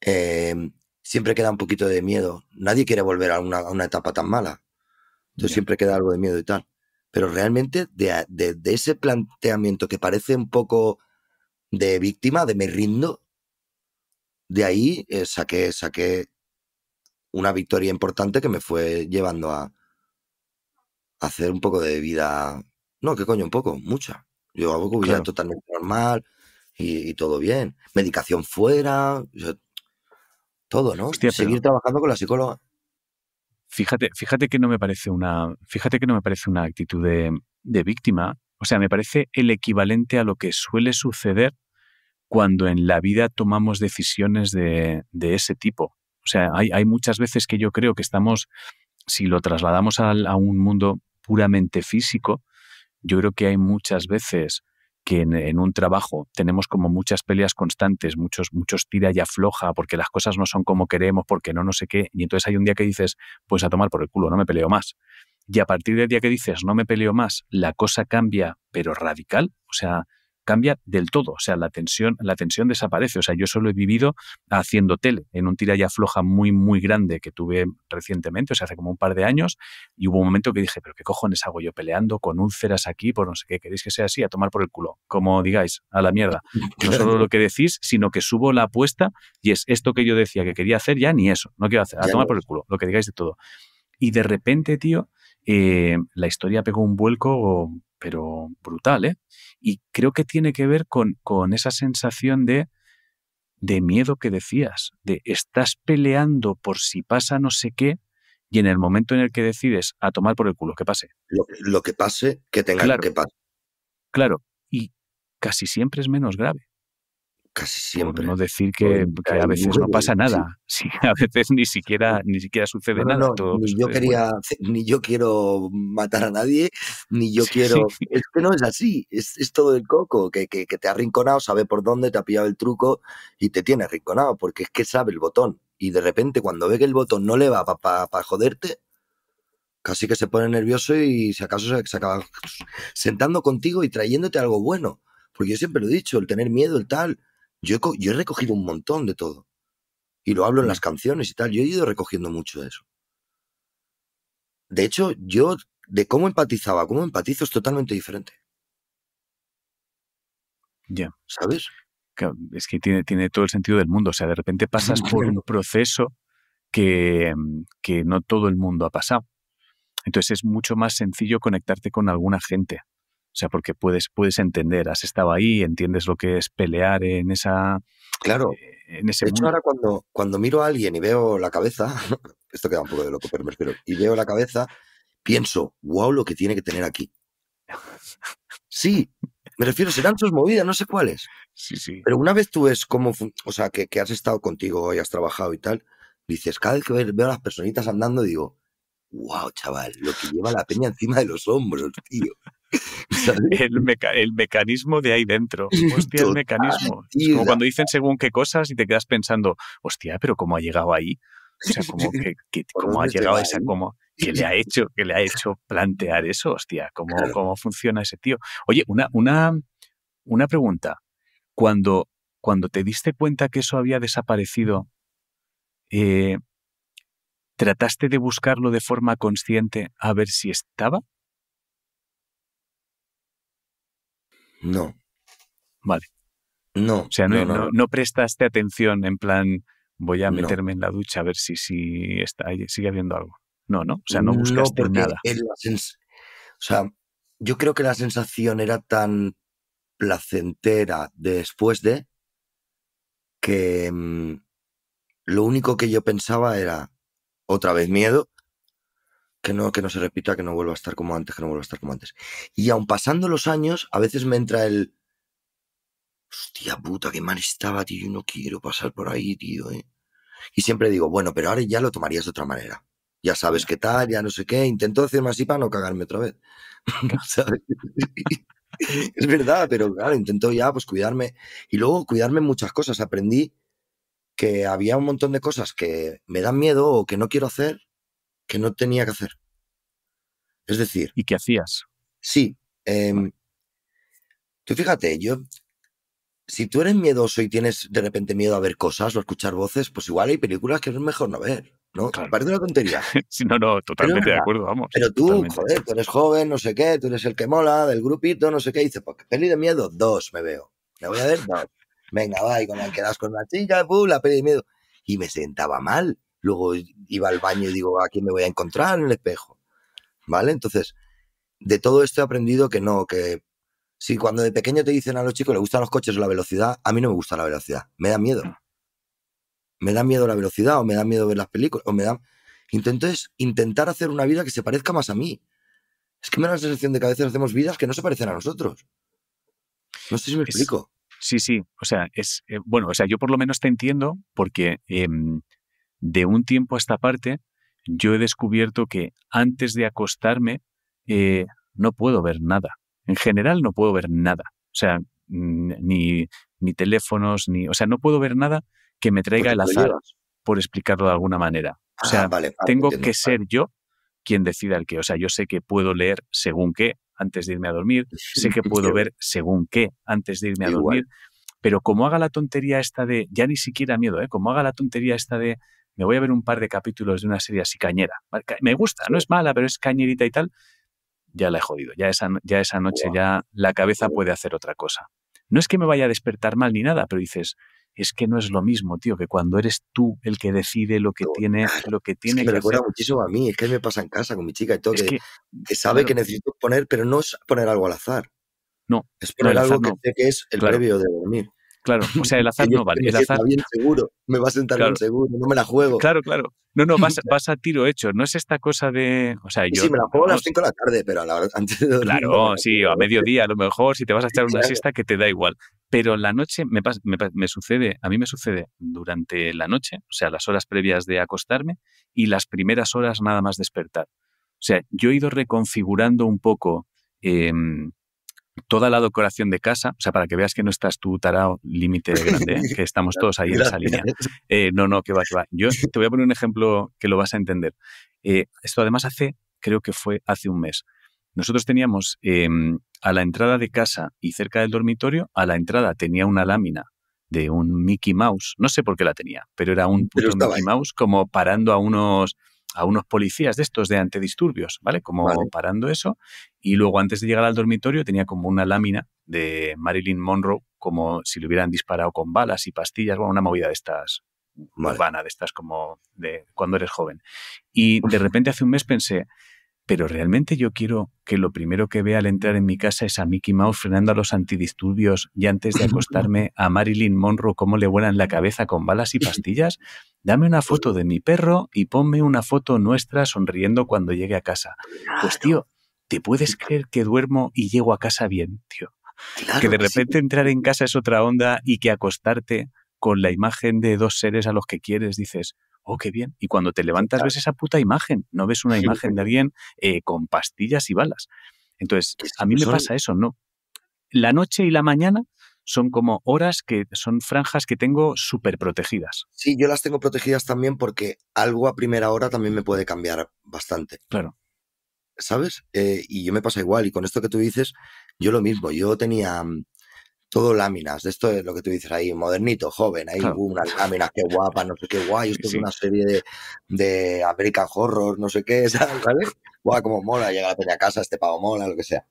[SPEAKER 2] em, siempre queda un poquito de miedo. Nadie quiere volver a una, etapa tan mala. Entonces siempre queda algo de miedo y tal. Pero realmente de ese planteamiento que parece un poco de víctima, de me rindo, de ahí eh, saqué, saqué una victoria importante que me fue llevando a, hacer un poco de vida. No, que coño, un poco, mucha. Yo hago vida totalmente normal y, todo bien. Medicación fuera, todo, ¿no? Hostia, Seguir trabajando con la psicóloga.
[SPEAKER 1] Fíjate, fíjate que no me parece una. Fíjate que no me parece una actitud de, de víctima. O sea, me parece el equivalente a lo que suele suceder cuando en la vida tomamos decisiones de, ese tipo. O sea, hay, muchas veces que yo creo que estamos, si lo trasladamos a, un mundo puramente físico, yo creo que hay muchas veces que en, un trabajo tenemos como muchas peleas constantes, muchos, muchos tira y afloja, porque las cosas no son como queremos, porque no, no sé qué, y entonces hay un día que dices, pues a tomar por el culo, no me peleo más. Y a partir del día que dices, no me peleo más, la cosa cambia, pero radical, o sea, cambia del todo. O sea, la tensión, la tensión desaparece. O sea, yo solo he vivido haciendo tele en un tira y afloja muy, muy grande que tuve recientemente, o sea, hace como un par de años, y hubo un momento que dije, pero ¿qué cojones hago yo peleando con úlceras aquí por no sé qué? ¿Queréis que sea así? A tomar por el culo, como digáis, a la mierda. [laughs] No solo lo que decís, sino que subo la apuesta y es esto que yo decía que quería hacer, ya ni eso, no quiero hacer, a tomar por el culo, lo que digáis de todo. Y de repente, tío, eh, la historia pegó un vuelco pero brutal, ¿eh? Y creo que tiene que ver con, esa sensación de, de miedo que decías, de estás peleando por si pasa no sé qué, y en el momento en el que decides a tomar por el culo, que pase. Lo, que pase, que tenga que pasar. Claro, y casi siempre es menos grave casi siempre. no decir que, a veces no pasa nada, [laughs] sí. a veces ni siquiera, ni siquiera sucede no, nada.
[SPEAKER 2] [laughs] ni yo quiero matar a nadie, ni yo quiero. Es que no es así, es, todo el coco, que, te ha arrinconado, sabe por dónde, te ha pillado el truco y te tiene arrinconado, porque es que sabe el botón. Y de repente, cuando ve que el botón no le va para joderte, casi que se pone nervioso y si acaso se, se acaba [laughs] sentando contigo y trayéndote algo bueno. Porque yo siempre lo he dicho, el tener miedo, el tal, yo he, recogido un montón de todo. Y lo hablo en las mm. canciones y tal. Yo he ido recogiendo mucho de eso. De hecho, yo de cómo empatizaba, cómo empatizo es totalmente diferente.
[SPEAKER 1] Ya. ¿Sabes? Es que tiene, tiene todo el sentido del mundo. O sea, de repente pasas [laughs] por un proceso que, que no todo el mundo ha pasado. Entonces es mucho más sencillo conectarte con alguna gente. O sea, porque puedes, puedes entender, has estado ahí, entiendes lo que es pelear en esa. Claro. Eh, en ese de hecho, ahora
[SPEAKER 2] cuando, cuando miro a alguien y veo la cabeza, [laughs] esto queda un poco de loco, pero me espero, y veo la cabeza, pienso, wow, lo que tiene que tener aquí. Sí, me refiero, serán sus movidas, no sé cuáles. Sí, sí. Pero una vez tú ves cómo, o sea, que, que has estado contigo y has trabajado y tal, dices, cada vez que veo a las personitas andando, digo,
[SPEAKER 1] wow, chaval, lo que lleva la peña encima de los hombros, tío. [laughs] el, mecanismo de ahí dentro. [laughs] Hostia, el mecanismo. Es como cuando dicen según qué cosas y te quedas pensando, hostia, pero ¿cómo ha llegado ahí? O sea, ¿cómo, [laughs] ha llegado esa? ¿Cómo, ¿Qué le ha hecho? le ha hecho plantear eso? Hostia, ¿cómo, cómo funciona ese tío? Oye, una, una, una pregunta. Cuando, cuando te diste cuenta que eso había desaparecido, eh, ¿trataste de buscarlo de forma consciente a ver si estaba? No. Vale. No. O sea, no, no, prestaste atención en plan, voy a meterme en la ducha a ver si, si está, sigue habiendo algo. No, no. O sea, no buscas por nada. o sea, yo creo que la sensación
[SPEAKER 2] era tan placentera después de que mm, lo único que yo pensaba era otra vez miedo que no, que no se repita, que no vuelva a estar como antes, que no vuelva a estar como antes. Y aun pasando los años, a veces me entra el. Hostia puta, qué mal estaba, tío. Yo no quiero pasar por ahí, tío. Eh". Y siempre digo, bueno, pero ahora ya lo tomarías de otra manera. Ya sabes qué tal, ya no sé qué. Intento hacer más para no cagarme otra vez. [laughs] es verdad, pero claro, intento ya pues cuidarme. Y luego cuidarme muchas cosas. Aprendí que había un montón de cosas que me dan miedo o que no quiero hacer que no tenía que hacer. Es decir. ¿Y qué hacías? Sí. Em, tú fíjate, yo. Si tú eres miedoso y tienes de repente miedo a ver cosas o a escuchar voces, pues igual hay películas que es mejor no ver, ¿no? Claro. Parece una tontería. [laughs]
[SPEAKER 1] no, no, totalmente de acuerdo, vamos. Pero tú, joder,
[SPEAKER 2] tú eres joven, no sé qué, tú eres el que mola, del grupito, no sé qué, hice dices, pues peli de miedo, dos me veo. Me voy a ver dos. Venga, va, y con que das con la chica, la peli de miedo. Y me sentaba mal luego iba al baño y digo, ¿a quién me voy a encontrar en el espejo? ¿Vale? Entonces, de todo esto he aprendido que no, que si cuando de pequeño te dicen a los chicos, le gustan los coches o la velocidad, a mí no me gusta la velocidad, me da miedo. Mm. Me da miedo la velocidad o me da miedo ver las películas o me da... Intento intentar hacer una vida que se parezca más a mí. Es que me da la sensación de que a veces hacemos vidas que no se parecen a
[SPEAKER 1] nosotros. No sé si me explico. sí, sí. O sea, es eh, bueno, o sea, yo por lo menos te entiendo porque em, de un tiempo a esta parte, yo he descubierto que antes de acostarme eh, no puedo ver nada. En general no puedo ver nada. O sea, ni, ni teléfonos, ni... O sea, no puedo ver nada que me traiga el azar, por explicarlo de alguna manera. O ah, sea, tengo que ser yo quien decida el qué. O sea, yo sé que puedo leer según qué antes de irme a dormir, sé que [laughs] puedo ver según qué antes de irme a dormir, pero como haga la tontería esta de, ya ni siquiera miedo, ¿eh? como haga la tontería esta de, me voy a ver un par de capítulos de una serie así cañera. Me gusta, no es mala, pero es cañerita y tal. Ya la he jodido, ya esa, ya esa noche ya la cabeza puede hacer otra cosa. No es que me vaya a despertar mal ni nada, pero dices, es que no es lo mismo, tío, que cuando eres tú el que decide lo que tiene, lo que tiene me recuerda muchísimo a mí,
[SPEAKER 2] es que me pasa en casa con mi chica y todo, que, sabe que necesito poner, pero no es poner algo al azar.
[SPEAKER 1] No. Es poner algo que, sé que es el previo de dormir. Claro, o sea, el azar [laughs] no vale. El azar. bien
[SPEAKER 2] seguro, me va a sentar bien seguro, no me la juego. Claro,
[SPEAKER 1] claro. No, no, [laughs] vas, a tiro hecho. No es esta cosa de. O sea, yo. Sí, me la juego a las 5 de la tarde, pero a la verdad, [laughs] antes de dormir, Claro, sí, o a mediodía a lo mejor, si te vas a echar una siesta que te da igual. Pero la noche me, me, sucede, a mí me sucede durante la noche, o sea, las horas previas de acostarme y las primeras horas nada más despertar. O sea, yo he ido reconfigurando un poco. Em, toda la decoración de casa, o sea, para que veas que no estás tú tarao límite grande, ¿eh? [laughs] que estamos todos ahí en esa línea. Eh, no, no, que va, que va. Yo [laughs] te voy a poner un ejemplo que lo vas a entender. Eh, esto además hace, creo que fue hace un mes. Nosotros teníamos em, a la entrada de casa y cerca del dormitorio, a la entrada tenía una lámina de un Mickey Mouse, no sé por qué la tenía, pero era un puto Mickey Mouse como parando a unos a unos policías de estos de antedisturbios, ¿vale? Como parando eso. Y luego antes de llegar al dormitorio tenía como una lámina de Marilyn Monroe, como si le hubieran disparado con balas y pastillas, bueno, una movida de estas urbana, de estas como de cuando eres joven. Y de repente hace un mes pensé, pero realmente yo quiero que lo primero que vea al entrar en mi casa es a Mickey Mouse frenando a los antidisturbios y antes de [laughs] acostarme a Marilyn Monroe como le vuelan la cabeza con balas y [laughs] pastillas, dame una foto de mi perro y ponme una foto nuestra sonriendo cuando llegue a casa. Pues tío, ¿te puedes creer que duermo y llego a casa bien, tío? que de repente entrar en casa es otra onda y que acostarte con la imagen de dos seres a los que quieres dices, oh, qué bien. Y cuando te levantas ves esa puta imagen, no ves una imagen de [laughs] alguien eh, con pastillas y balas. Entonces, a mí pues me pasa eso, ¿no? La noche y la mañana son como horas que son franjas que tengo súper protegidas.
[SPEAKER 2] Sí, yo las tengo protegidas también porque algo a primera hora también me puede cambiar bastante. Claro. ¿Sabes? Eh, y yo me pasa igual. Y con esto que tú dices, yo lo mismo. Yo tenía mm, todo láminas. Esto es lo que tú dices ahí, modernito, joven, ahí unas láminas, qué guapa, no sé qué guay. Esto es una serie de, de American Horror, no sé qué, [laughs] ¿sabes? Guau, como mola, llega la peña casa, este pago mola, lo que sea.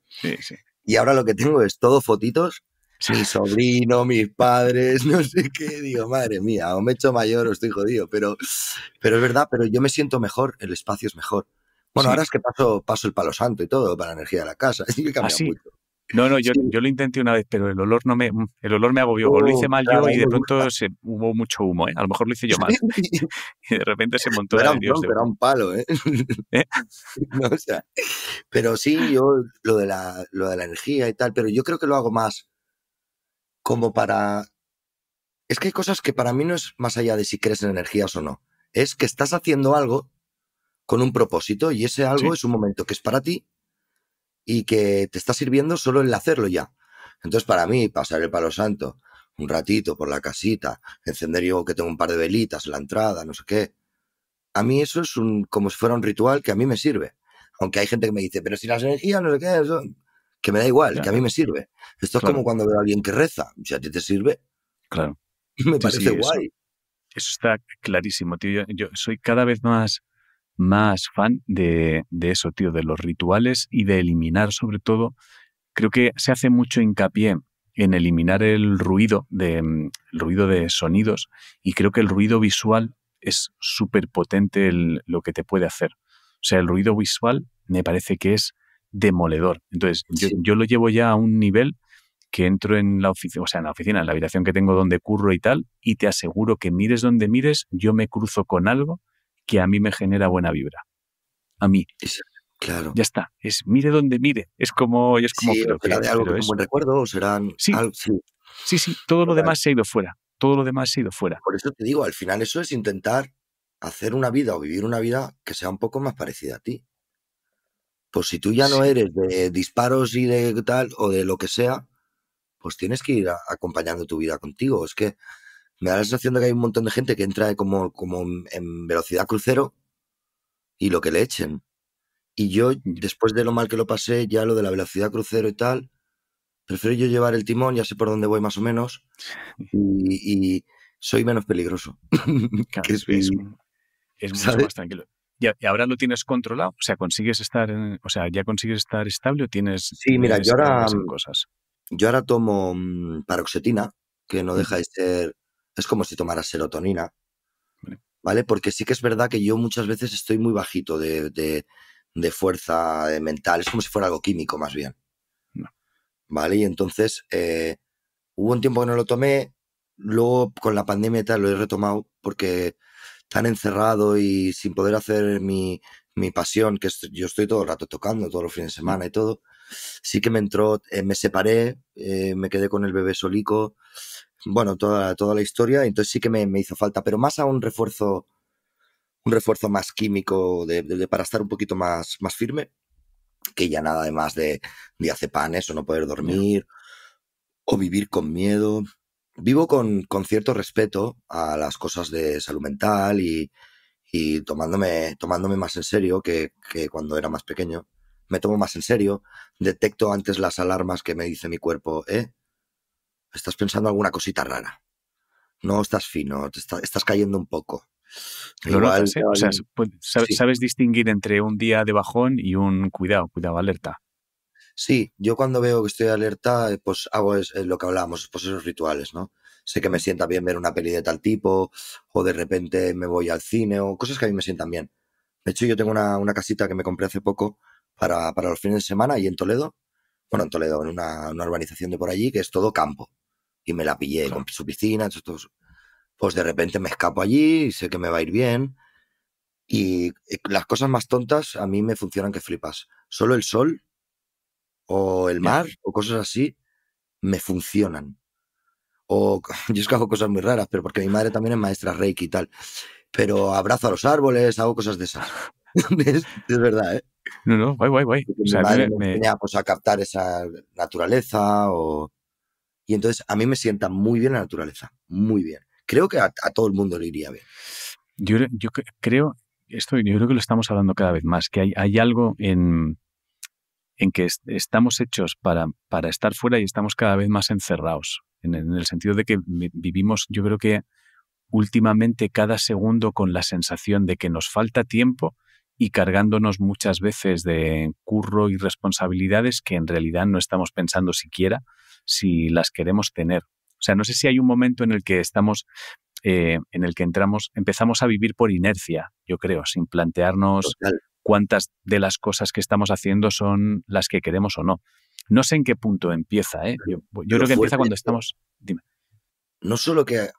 [SPEAKER 2] Y ahora lo que tengo es todo fotitos. Mi sobrino, mis padres, [laughs] no sé qué, digo, madre mía, o me he hecho mayor o estoy jodido, pero, pero es verdad, pero yo me siento mejor, el espacio es mejor. Bueno, ahora es que paso, paso el palo santo y todo para la energía de la casa. que [laughs] ah, cambia mucho.
[SPEAKER 1] No, no, yo, lo intenté una vez, pero el olor no me, mm, el olor me agobió. lo oh, hice mal yo y de pronto se, hubo mucho humo, ¿eh? A lo mejor lo hice yo mal. [laughs] [laughs] y de repente se montó era, un, Dios un
[SPEAKER 2] palo, ¿eh? [laughs] ¿Eh? pero sí, yo lo de, la, lo de la energía y tal, pero yo creo que lo hago más como para. Es que hay cosas que para mí no es más allá de si crees en energías o no. Es que estás haciendo algo con un propósito y ese algo es un momento que es para ti y que te está sirviendo solo el hacerlo ya. Entonces, para mí, pasar el palo santo un ratito por la casita, encender yo que tengo un par de velitas la entrada, no sé qué. A mí eso es un, como si fuera un ritual que a mí me sirve. Aunque hay gente que me dice, pero si las energías, no sé qué, eso, que me da igual, que a mí me
[SPEAKER 1] sirve. Esto es como cuando veo a alguien que reza, si a ti te sirve. Claro. [laughs] Me parece guay. Eso, eso está clarísimo, tío. Yo soy cada vez más más fan de, de eso, tío, de los rituales y de eliminar sobre todo. Creo que se hace mucho hincapié en eliminar el ruido de, mm, el ruido de sonidos y creo que el ruido visual es súper potente lo que te puede hacer. O sea, el ruido visual me parece que es demoledor. Entonces, yo, yo, lo llevo ya a un nivel que entro en la oficina, o sea, en la oficina, en la habitación que tengo donde curro y tal, y te aseguro que mires donde mires, yo me cruzo con algo que a mí me genera buena vibra. A mí. Claro. Ya está. Es mire donde mire. Es como. Es como algo que es buen recuerdo o serán. Sí, sí. sí, Todo lo demás se ha ido fuera. Todo lo demás se ha ido fuera.
[SPEAKER 2] Por eso te digo, al final eso es intentar hacer una vida o vivir una vida que sea un poco más parecida a ti. Pues si tú ya no eres de disparos y de tal o de lo que sea, pues tienes que ir acompañando tu vida contigo. Es que me da la sensación de que hay un montón de gente que entra como, como en velocidad crucero y lo que le echen. Y yo, mm. después de lo mal que lo pasé, ya lo de la velocidad crucero y tal, prefiero yo llevar el timón, ya sé por dónde voy más o menos, y, soy menos peligroso. [laughs] es, más tranquilo.
[SPEAKER 1] ¿Y ahora lo tienes controlado? O sea, consigues estar, o sea, ¿ya consigues estar estable o tienes... Sí, mira, yo ahora... Mm,
[SPEAKER 2] yo ahora tomo mm, paroxetina, que no deja de ser es como si tomara serotonina. Vale. Porque sí que es verdad que yo muchas veces estoy muy bajito de, fuerza mental. Es como si fuera algo químico, más bien. ¿Vale? Y entonces eh, hubo un tiempo que no lo tomé. Luego con la pandemia tal lo he retomado porque tan encerrado y sin poder hacer mi, mi pasión, que yo estoy todo el rato tocando, todos los fines de mm. semana y todo, sí que me entró, eh, me separé, eh, me quedé con el bebé solico, bueno, toda, toda la historia, entonces sí que me, hizo falta, pero más a un refuerzo, un refuerzo más químico de, para estar un poquito más, más firme, que ya nada además de, de hacer panes o no poder dormir o vivir con miedo. Vivo con, cierto respeto a las cosas de salud mental y, tomándome, tomándome más en serio que, cuando era más pequeño me tomo más en serio, detecto antes las alarmas que me dice mi cuerpo, ¿eh? Estás pensando alguna cosita rara. No estás fino,
[SPEAKER 1] estás cayendo un poco. ¿eh? sabes, distinguir entre un día de bajón y un cuidado, cuidado, alerta. Sí, yo cuando veo que estoy
[SPEAKER 2] alerta, eh, pues hago eh, lo que hablábamos, pues esos rituales, ¿no? Sé que me sienta bien ver una peli de tal tipo, o de repente me voy al cine, o cosas que a mí me sientan bien. De hecho, yo tengo una, una casita que me compré hace poco, para, para los fines de semana y en Toledo, bueno, en Toledo, en una, una, urbanización de por allí, que es todo campo. Y me la pillé con su piscina, pues de repente me escapo allí y sé que me va a ir bien. Y eh, las cosas más tontas a mí me funcionan que flipas. Solo el sol o el mar o cosas así me funcionan. O [laughs] yo es que hago cosas muy raras, pero porque mi madre también es maestra reiki y tal. Pero abrazo a los árboles, hago cosas de esas. [laughs] es, es verdad, ¿eh?
[SPEAKER 1] No, no, guay, guay, guay. pues,
[SPEAKER 2] a captar esa naturaleza Y entonces a mí me sienta muy bien la naturaleza, muy bien. Creo que a, todo el mundo le iría bien.
[SPEAKER 1] Yo, yo creo, esto yo creo que lo estamos hablando cada vez más, que hay, hay algo en, en que estamos hechos para, para estar fuera y estamos cada vez más encerrados, en el sentido de que vivimos, yo creo que últimamente cada segundo con la sensación de que nos falta tiempo y cargándonos muchas veces de curro y responsabilidades que en realidad no estamos pensando siquiera si las queremos tener. O sea, no sé si hay un momento en el que estamos, eh, en el que entramos, empezamos a vivir por inercia, yo creo, sin plantearnos cuántas de las cosas que estamos haciendo son las que queremos o no. No sé en qué punto empieza, ¿eh? Yo, creo que empieza cuando estamos. No solo
[SPEAKER 2] que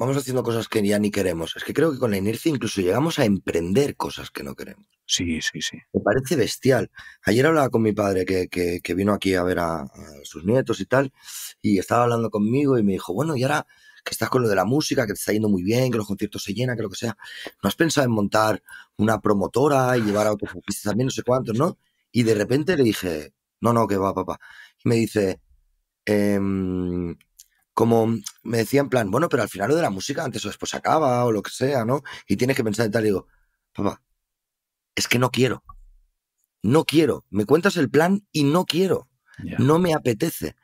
[SPEAKER 2] vamos haciendo cosas que ya ni queremos. Es que creo que con la inercia incluso llegamos a emprender cosas que no queremos. Sí, sí, sí. Me parece bestial. Ayer hablaba con mi padre que, vino aquí a ver a, sus nietos y tal, y estaba hablando conmigo y me dijo, bueno, y ahora que estás con lo de la música, que te está yendo muy bien, que los conciertos se llenan, que lo que sea, ¿no has pensado en montar una promotora y llevar a otros artistas también, no sé cuántos, no? Y de repente le dije, no, no, que va, papá. Y me dice, eh como me decían, plan, bueno, pero al final lo de la música antes o después acaba o lo que sea, ¿no? Y tienes que pensar en tal. Y digo, papá, es que no quiero. No quiero. Me cuentas el plan y no quiero. No me apetece.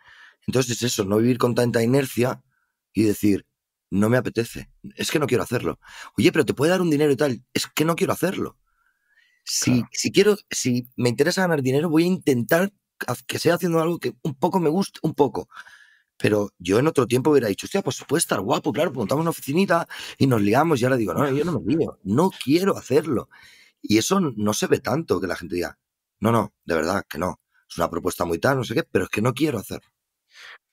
[SPEAKER 2] Entonces eso, no vivir con tanta inercia y decir, no me apetece. Es que no quiero hacerlo. Oye, pero te puede dar un dinero y tal. Es que no quiero hacerlo. Si, si quiero, si me interesa ganar dinero, voy a intentar que sea haciendo algo que un poco me guste, un poco. Pero yo en otro tiempo hubiera dicho, hostia, pues puede estar guapo, claro, montamos una oficinita y nos liamos. Y ahora digo, no, yo no me lío, no quiero hacerlo. Y eso no se ve tanto que la gente diga, no, no, de verdad que no. Es una propuesta muy tal, no sé qué, pero es que no quiero hacer.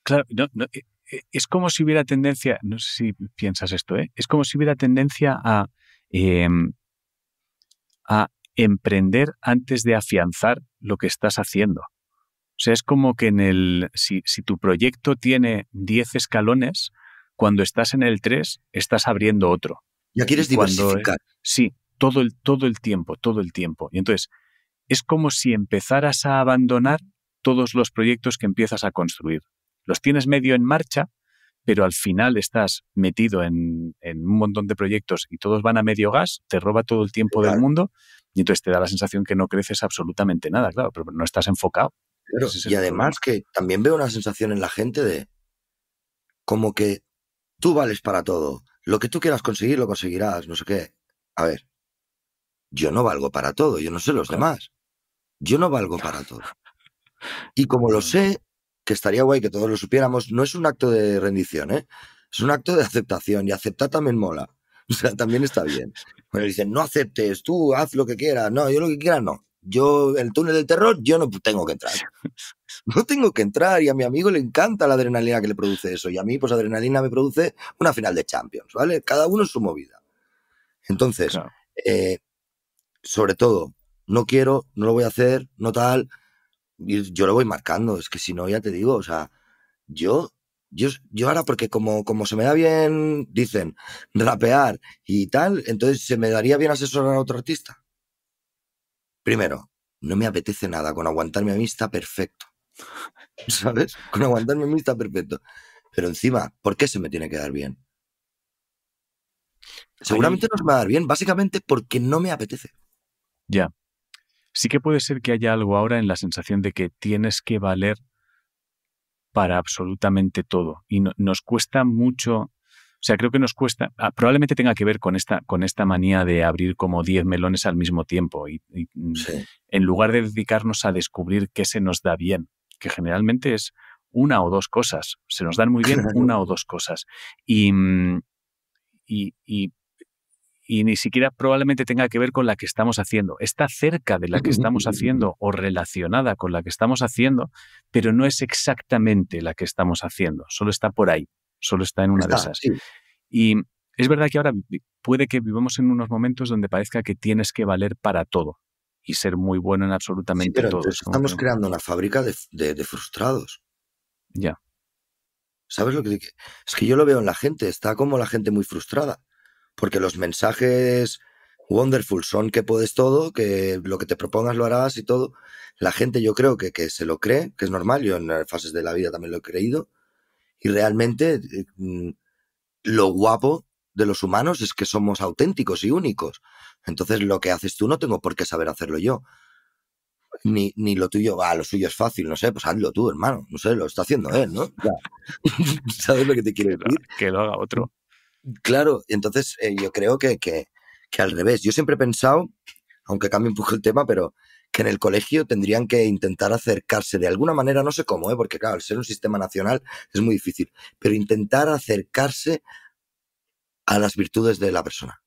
[SPEAKER 1] Claro, e, e, es como si hubiera tendencia, no sé si piensas esto, ¿eh? es como si hubiera tendencia a, em, a emprender antes de afianzar lo que estás haciendo. O sea, es como que en el, si, tu proyecto tiene 10 escalones, cuando estás en el 3, estás abriendo otro. Ya quieres diversificar. sí, todo el, todo el tiempo, todo el tiempo. Y entonces, es como si empezaras a abandonar todos los proyectos que empiezas a construir. Los tienes medio en marcha, pero al final estás metido en, un montón de proyectos y todos van a medio gas, te roba todo el tiempo del mundo y entonces te da la sensación que no creces absolutamente nada, claro, pero no estás enfocado y además que también veo
[SPEAKER 2] una sensación en la gente de como que tú vales para todo, lo que tú quieras conseguir lo conseguirás, no sé qué. A ver, yo no valgo para todo, yo no sé los demás. Yo no valgo para [laughs] todo. Y como lo sé, que estaría guay que todos lo supiéramos, no es un acto de rendición, ¿eh? es un acto de aceptación y aceptar también mola. [laughs] O sea, también está bien. Bueno, dicen, no aceptes, tú haz lo que quieras. No, yo lo que quiera no. Yo, el túnel del terror, yo no tengo que entrar. No tengo que entrar y a mi amigo le encanta la adrenalina que le produce eso. Y a mí, pues adrenalina me produce una final de Champions, ¿vale? Cada uno en su movida. Entonces, eh, sobre todo, no quiero, no lo voy a hacer, no tal. yo lo voy marcando, es que si no, ya te digo, o sea, yo yo, yo, ahora, porque como, como se me da bien, dicen, rapear y tal, entonces se me daría bien asesorar a otro artista. Primero, no me apetece nada. Con aguantarme a mí está perfecto. [laughs] ¿Sabes? Con aguantarme a mí está perfecto. Pero encima, ¿por qué se me tiene que dar bien? Seguramente no se me va a dar bien, básicamente porque no me apetece.
[SPEAKER 1] Ya. Sí que puede ser que haya algo ahora en la sensación de que tienes que valer para absolutamente todo. Y nos cuesta mucho o sea, creo que nos cuesta, ah, probablemente tenga que ver con esta, con esta manía de abrir como 10 melones al mismo tiempo y, mm, en lugar de dedicarnos a descubrir qué se nos da bien, que generalmente es una o dos cosas, se nos dan muy bien una o dos cosas mm, y y ni siquiera probablemente tenga que ver con la que estamos haciendo. Está cerca de la que estamos haciendo [laughs] o relacionada con la que estamos haciendo, pero no es exactamente la que estamos haciendo, solo está por ahí solo está en una de esas. Y es verdad que ahora puede que vivamos en unos momentos donde parezca que tienes que valer para todo y ser muy bueno en absolutamente todo. Estamos
[SPEAKER 2] creando una fábrica de, frustrados. Ya. ¿Sabes lo que es que yo lo veo en la gente? Está como la gente muy frustrada. Porque los mensajes wonderful son que puedes todo, que lo que te propongas lo harás y todo. La gente yo creo que, que se lo cree, que es normal, yo en fases de la vida también lo he creído, y realmente eh, mm, lo guapo de los humanos es que somos auténticos y únicos. Entonces lo que haces tú no tengo por qué saber hacerlo yo. Ni, lo tuyo, ah, lo suyo es fácil, no sé, pues hazlo tú, hermano, no sé, lo está haciendo él, ¿no? [laughs] ¿Sabes lo que te quiero decir? Que lo haga otro. Claro, entonces eh, yo creo que, que, al revés. Yo siempre he pensado, aunque cambie un poco el tema, pero que en el colegio tendrían que intentar acercarse de alguna manera, no sé cómo, ¿eh? porque claro, ser un sistema nacional es muy difícil, pero intentar acercarse a las virtudes de la persona.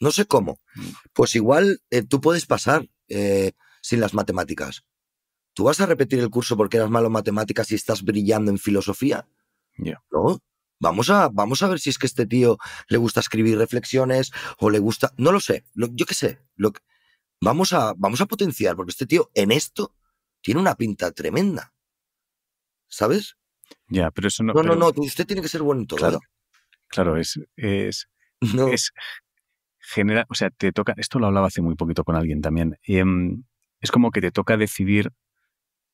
[SPEAKER 2] No sé cómo. Mm. Pues igual eh, tú puedes pasar eh, sin las matemáticas. ¿Tú vas a repetir el curso porque eras malo en matemáticas y estás brillando en filosofía? No. Vamos a, vamos a ver si es que este tío le gusta escribir reflexiones o le gusta. No lo sé. yo qué sé. Lo, Vamos a, vamos a potenciar, porque este tío en esto tiene una pinta tremenda.
[SPEAKER 1] ¿Sabes? Ya, pero eso no. No, no, no,
[SPEAKER 2] usted tiene que ser bueno en
[SPEAKER 1] todo. Claro, ¿eh? claro es. es, no. es genera, o sea, te toca. Esto lo hablaba hace muy poquito con alguien también. Em, es como que te toca decidir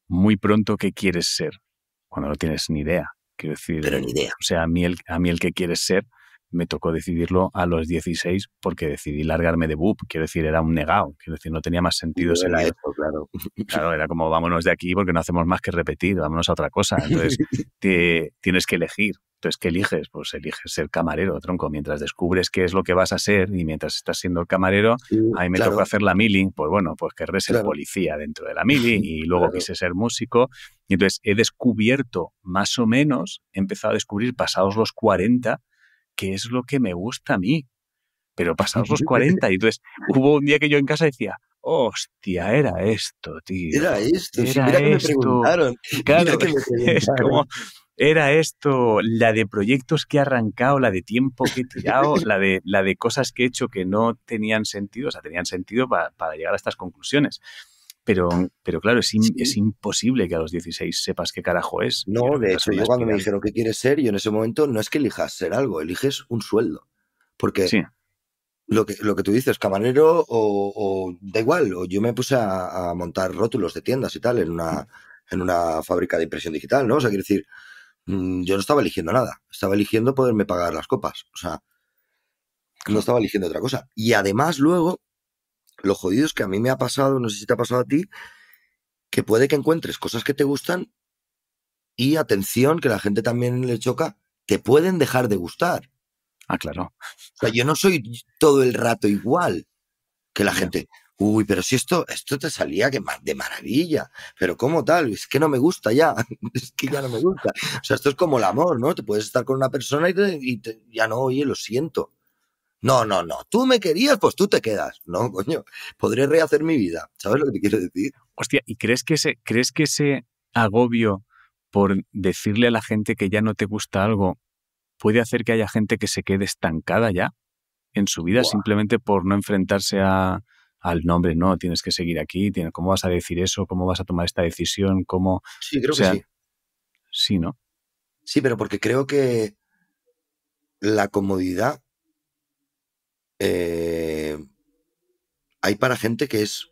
[SPEAKER 1] muy pronto qué quieres ser, cuando no tienes ni idea. Quiero decir. Pero ni idea. O sea, a mí a mí el que quieres ser me tocó decidirlo a los 16 porque decidí largarme de BUP, quiero decir, era un negado, quiero decir, no tenía más sentido ser claro. [laughs] Claro, era como vámonos de aquí porque no hacemos más que repetir, vámonos a otra cosa. Entonces, [laughs] tienes que elegir. Entonces, ¿qué eliges? Pues eliges ser camarero, tronco. Mientras descubres qué es lo que vas a ser y mientras estás siendo el camarero, ahí me tocó hacer la mili, pues bueno, pues querré ser policía dentro de la mili [laughs] y luego quise ser músico. Y entonces he descubierto más o menos, he empezado a descubrir pasados los 40, ¿qué es lo que me gusta a mí? Pero pasados los 40, [laughs] y entonces hubo un día que yo en casa decía, hostia, era esto, tío. Era esto, era esto. era esto, la de proyectos que he arrancado, la de tiempo que he tirado, la, de, la de cosas que he hecho que no tenían sentido, o sea, tenían sentido para, para llegar a estas conclusiones. Pero, pero claro, es, imposible que a los 16 sepas qué carajo es. No, de hecho, yo cuando me dijeron qué quieres ser, yo en ese momento no es que elijas ser algo, eliges
[SPEAKER 2] un sueldo. Porque lo, que, lo que tú dices, camarero o, da igual, o yo me puse a, a, montar rótulos de tiendas y tal en una, mm. en una fábrica de impresión digital, ¿no? O sea, quiero decir, mm, yo no estaba eligiendo nada, estaba eligiendo poderme pagar las copas. O sea, no estaba eligiendo otra cosa. Y además luego lo jodido es que a mí me ha pasado, no sé si te ha pasado a ti, que puede que encuentres cosas que te gustan y atención, que la gente también le choca, te pueden dejar de gustar. Ah, claro. O sea, yo no soy todo el rato igual que la gente. Uy, pero si esto, esto te salía de maravilla, pero como tal? Es que no me gusta ya, [laughs] es que ya no me gusta. O sea, esto es como el amor, ¿no? Te puedes estar con una persona y, ya no, oye, lo siento. No, no, no. Tú me querías, pues tú te quedas. No, coño. Podré
[SPEAKER 1] rehacer mi vida. ¿Sabes lo que te quiero decir? Hostia, ¿y crees que ese, crees que ese agobio por decirle a la gente que ya no te gusta algo puede hacer que haya gente que se quede estancada ya en su vida simplemente por no enfrentarse a, al nombre? No, tienes que seguir aquí. ¿Cómo vas a decir eso? ¿Cómo vas a tomar esta decisión? ¿Cómo?
[SPEAKER 2] Sí, creo que sí. Sí, ¿no? Sí, pero porque creo que la comodidad eh, hay para gente que es,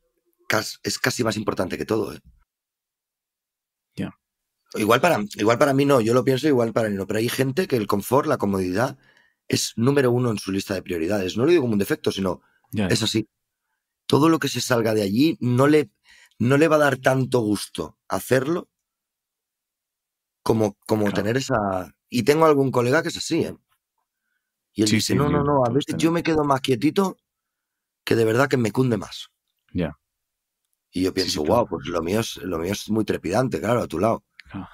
[SPEAKER 2] es casi más importante que todo. ¿eh? Igual, para, igual para mí no, yo lo pienso igual para mí no, pero hay gente que el confort, la comodidad es número uno en su lista de prioridades. No lo digo como un defecto, sino es así. Todo lo que se salga de allí no le, no le va a dar tanto gusto hacerlo como, como tener esa... Y tengo algún colega que es así, ¿eh? Y él dice, no, no, no, a veces yo me quedo más quietito que de verdad que me cunde más. Ya. Y yo pienso, wow, pues lo mío, es, lo mío es muy trepidante, claro, a tu lado. Ah.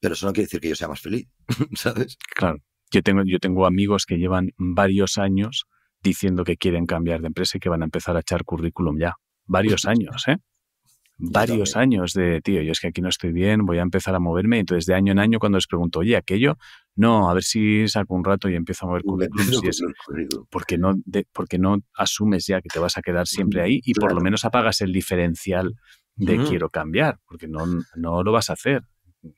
[SPEAKER 1] Pero eso no quiere decir que yo sea más feliz, [laughs] ¿sabes? Claro. Yo tengo, yo tengo amigos que llevan varios años diciendo que quieren cambiar de empresa y que van a empezar a echar currículum ya. Varios años, ¿eh? [laughs] varios años de, tío, yo es que aquí no estoy bien, voy a empezar a moverme. Entonces, de año en año, cuando les pregunto, oye, aquello, no, a ver si saco un rato y empiezo a mover porque, no porque no asumes ya que te vas a quedar siempre ahí y por lo menos apagas el diferencial de quiero cambiar, porque no, no lo vas a hacer.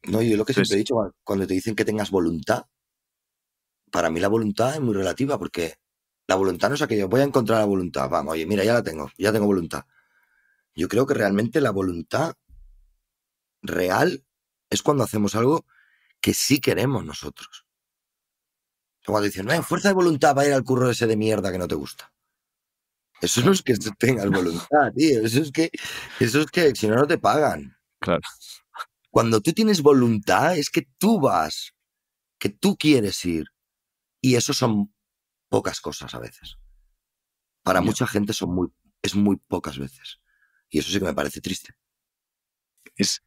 [SPEAKER 1] No, yo lo que siempre he dicho, cuando te dicen que tengas voluntad, para mí la voluntad es muy
[SPEAKER 2] relativa, porque la voluntad no es aquello, voy a encontrar la voluntad, vamos, oye, mira, ya la tengo, ya tengo voluntad. Yo creo que realmente la voluntad real es cuando hacemos algo que sí queremos nosotros. Cuando dicen, no hay fuerza de voluntad para ir al curro ese de mierda que no te gusta. Eso no es que tengas voluntad, [laughs] tío. Eso es que, eso es que si no, no te pagan. Claro. Cuando tú tienes voluntad, es que tú vas, que tú quieres ir. Y eso son pocas cosas a veces. Para mucha gente son muy, es muy pocas
[SPEAKER 1] veces. Y eso sí que me parece triste. Es,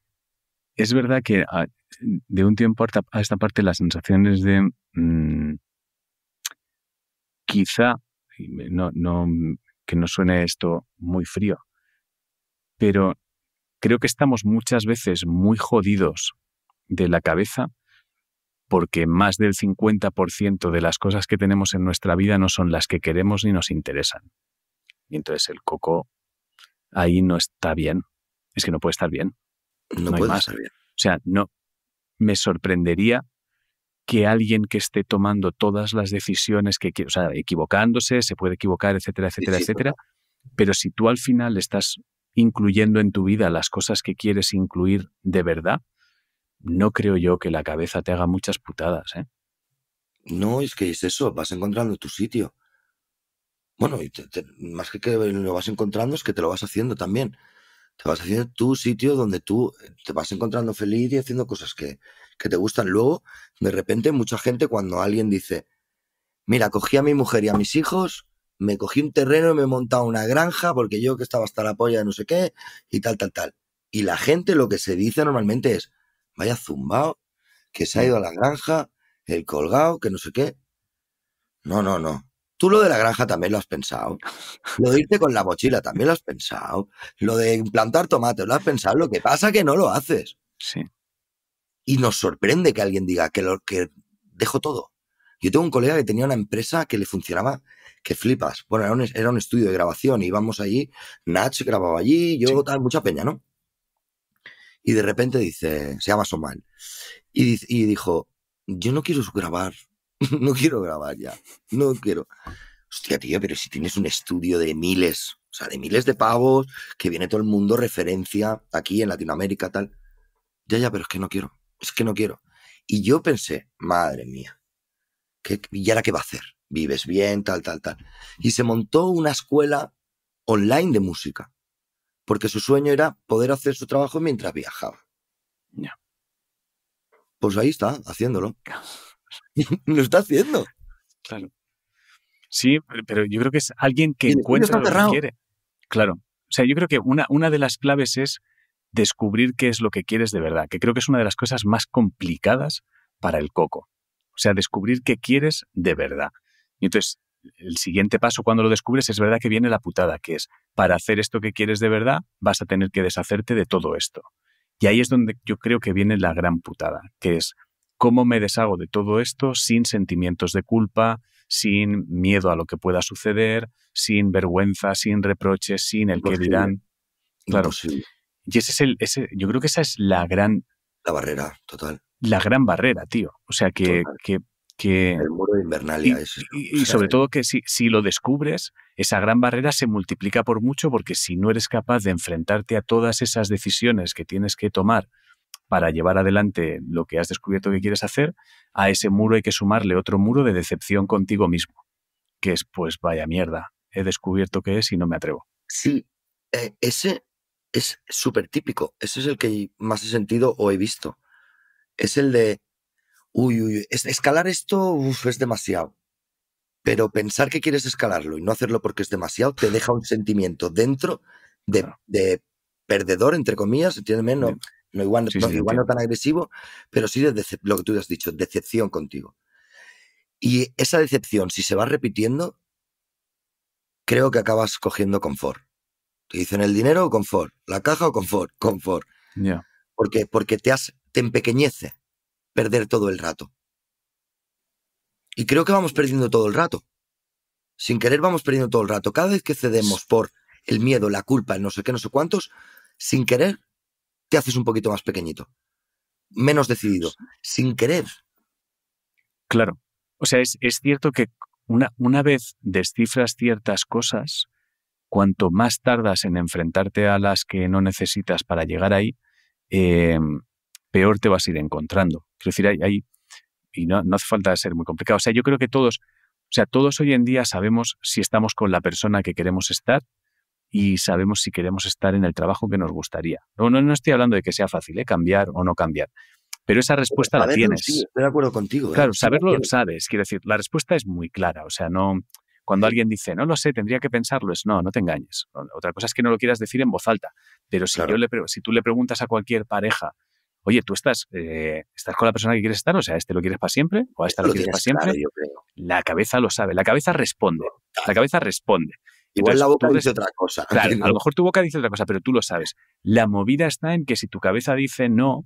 [SPEAKER 1] es verdad que ah, de un tiempo a esta parte las sensaciones de mm, quizá, no, no, que no suene esto muy frío, pero creo que estamos muchas veces muy jodidos de la cabeza porque más del 50% de las cosas que tenemos en nuestra vida no son las que queremos ni nos interesan. Y entonces el coco ahí no está bien. Es que no puede estar bien. No, puede más. O sea, no. Me sorprendería que alguien que esté tomando todas las decisiones que o sea, equivocándose, se puede equivocar, etcétera, etcétera, etcétera. Pero si tú al final estás incluyendo en tu vida las cosas que quieres incluir de verdad, no creo yo que la cabeza te haga muchas putadas, ¿eh? No, es que es eso, vas
[SPEAKER 2] encontrando tu sitio. Bueno, más que que lo vas encontrando es que te lo vas haciendo también te vas haciendo tu sitio donde tú eh, te vas encontrando feliz y haciendo cosas que, te gustan. Luego, de repente, mucha gente cuando alguien dice, mira, cogí a mi mujer y a mis hijos, me cogí un terreno y me he montado una granja porque yo que estaba hasta la polla de no sé qué y tal, tal, tal. Y la gente lo que se dice normalmente es, vaya zumbao, que se ha ido a la granja, el colgado, que no sé qué. No, no, no lo de la granja también lo has pensado. Lo de irte con la mochila también lo has pensado. Lo de implantar tomates lo has pensado. Lo que pasa que no lo haces. Sí. Y nos sorprende que alguien diga que, lo, que dejo todo. Yo tengo un colega que tenía una empresa que le funcionaba que flipas. Bueno, era un, estudio de grabación. Íbamos allí, Nach grababa allí, yo tal, mucha peña, ¿no? Y de repente dice, se llama Somal. Y, y dijo, yo no quiero grabar [laughs] no quiero grabar ya, no quiero. Hostia, tío, pero si tienes un estudio de miles, o sea, de miles de pavos, que viene todo el mundo referencia aquí en Latinoamérica, tal. Ya, ya, pero es que no quiero, es que no quiero. Y yo pensé, madre mía, ¿qué, ¿y ahora qué va a hacer? Vives bien, tal, tal, tal. Y se montó una escuela online de música, porque su sueño era poder hacer su trabajo mientras viajaba. ya
[SPEAKER 1] Pues ahí está, haciéndolo. [laughs] lo está haciendo. Claro. Sí, pero yo creo que es alguien que encuentra lo que quiere. Claro. O sea, yo creo que una, una de las claves es descubrir qué es lo que quieres de verdad, que creo que es una de las cosas más complicadas para el coco. O sea, descubrir qué quieres de verdad. Y entonces, el siguiente paso cuando lo descubres es verdad que viene la putada, que es, para hacer esto que quieres de verdad, vas a tener que deshacerte de todo esto. Y ahí es donde yo creo que viene la gran putada, que es, ¿Cómo me deshago de todo esto sin sentimientos de culpa, sin miedo a lo que pueda suceder, sin vergüenza, sin reproches, sin el que dirán? Claro. Y ese es el, ese, yo creo que esa es la gran... La barrera, total. La gran barrera, tío. O sea, que... que, el muro de Invernalia. Y, y sobre todo que si, si lo descubres, esa gran barrera se multiplica por mucho porque si no eres capaz de enfrentarte a todas esas decisiones que tienes que tomar para llevar adelante lo que has descubierto que quieres hacer, a ese muro hay que sumarle otro muro de decepción contigo mismo, que es pues vaya mierda, he descubierto que es y no me atrevo. Sí, eh, ese es súper típico, ese es el que más he sentido o he visto.
[SPEAKER 2] Es el de, uy, uy, escalar esto uf, es demasiado. Pero pensar que quieres escalarlo y no hacerlo porque es demasiado te deja un sentimiento dentro de, de perdedor, entre comillas, entiéndeme, no, no igual, no, tan agresivo, pero sí de lo que tú has dicho, decepción contigo. Y esa decepción, si se va repitiendo, creo que acabas cogiendo confort. Te dicen el dinero o confort, la caja o confort, confort. Yeah. Porque, porque te, has, te empequeñece perder todo el rato. Y creo que vamos perdiendo todo el rato. Sin querer vamos perdiendo todo el rato. Cada vez que cedemos por el miedo, la culpa, el no sé qué, no sé cuántos, sin querer te haces un poquito más pequeñito, menos
[SPEAKER 1] decidido, sin querer. Claro. O sea, es, cierto que una, vez descifras ciertas cosas, cuanto más tardas en enfrentarte a las que no necesitas para llegar ahí, em, peor te vas a ir encontrando. Es decir, ahí y no, no hace falta ser muy complicado. O sea, yo creo que todos, o sea, todos hoy en día sabemos si estamos con la persona que queremos estar y sabemos si queremos estar en el trabajo que nos gustaría. No, no, estoy hablando de que sea fácil ¿eh? cambiar o no cambiar, pero esa respuesta la tienes. estoy de acuerdo contigo. ¿eh? Claro, saberlo lo sabes. Quiero decir, la respuesta es muy clara. O sea, no. Cuando alguien dice, no lo sé, tendría que pensarlo, es no, no te engañes. Otra cosa es que no lo quieras decir en voz alta. Pero si, yo le, si tú le preguntas a cualquier pareja, oye, tú estás, eh, estás con la persona que quieres estar, o sea, este lo quieres para siempre, o a esta lo, quieres para siempre, la cabeza lo sabe, la cabeza responde, la cabeza responde. Igual la boca dice otra cosa. [laughs] Claro, a lo mejor tu boca dice otra cosa, pero tú lo sabes. La movida está en que si tu cabeza dice no,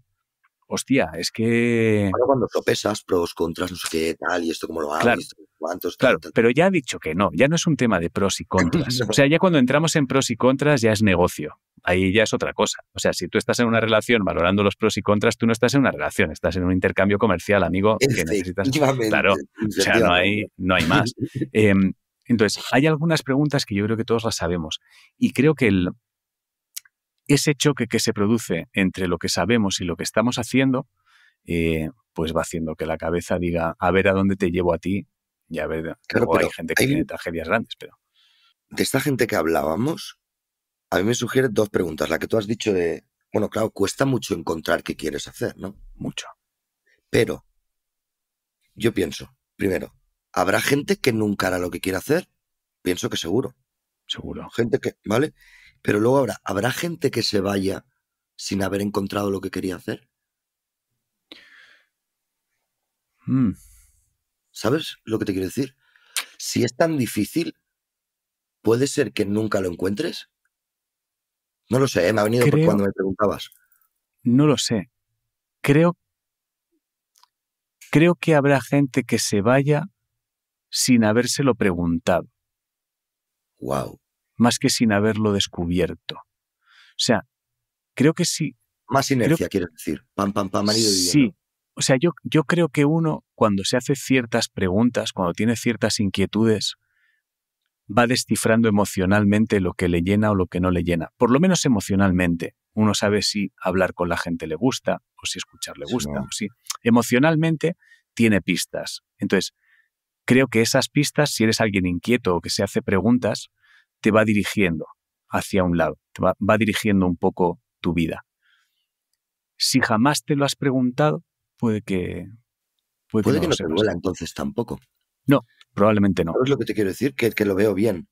[SPEAKER 1] hostia,
[SPEAKER 2] es que. Ahora cuando tropezas, pros, contras, no sé qué, tal, y esto cómo lo hago, claro, cuántos. claro,
[SPEAKER 1] pero ya ha dicho que no, ya no es un tema de pros y [laughs] contras. o sea, ya cuando entramos en pros y contras ya es negocio. Ahí ya es otra cosa. O sea, si tú estás en una relación valorando los pros y contras, tú no estás en una relación, estás en un intercambio comercial, amigo, que [laughs] necesitas. Claro, o sea, no hay, no hay más. Em, entonces, hay algunas preguntas que yo creo que todos las sabemos y creo que el, ese choque que se produce entre lo que sabemos y lo que estamos haciendo, eh, pues va haciendo que la cabeza diga, a ver a dónde te llevo a ti y a ver, hay gente que tiene tragedias grandes, pero... De esta gente que hablábamos, a mí me
[SPEAKER 2] sugiere dos preguntas. La que tú has dicho de, bueno, claro, cuesta mucho encontrar qué quieres hacer, ¿no? Mucho. Pero, yo pienso, primero, Habrá gente que nunca hará lo que quiere hacer. Pienso que seguro. Seguro. Gente que, ¿vale? Pero luego habrá, ¿habrá gente que se vaya sin haber encontrado lo que quería hacer? Hmm. ¿Sabes lo que te quiero decir? Si es tan difícil, ¿puede ser que nunca lo encuentres?
[SPEAKER 1] No lo sé, ¿eh? me ha venido por cuando me preguntabas. No lo sé. Creo Creo que habrá gente que se vaya sin habérselo preguntado. Wow. Más que sin haberlo descubierto. O sea, creo que sí. Más inercia, quiero decir. Pam, pam, pam, marido Sí. O sea, yo, yo creo que uno, cuando se hace ciertas preguntas, cuando tiene ciertas inquietudes, va descifrando emocionalmente lo que le llena o lo que no le llena. Por lo menos emocionalmente. Uno sabe si hablar con la gente le gusta o si escuchar le gusta. Emocionalmente tiene pistas. Entonces, Creo que esas pistas, si eres alguien inquieto o que se hace preguntas, te va dirigiendo hacia un lado, te va, dirigiendo un poco tu vida. Si jamás te lo has preguntado, puede que... Puede, que, no, se no duela entonces tampoco. No, probablemente
[SPEAKER 2] no. Es lo que te quiero decir, que, lo veo bien.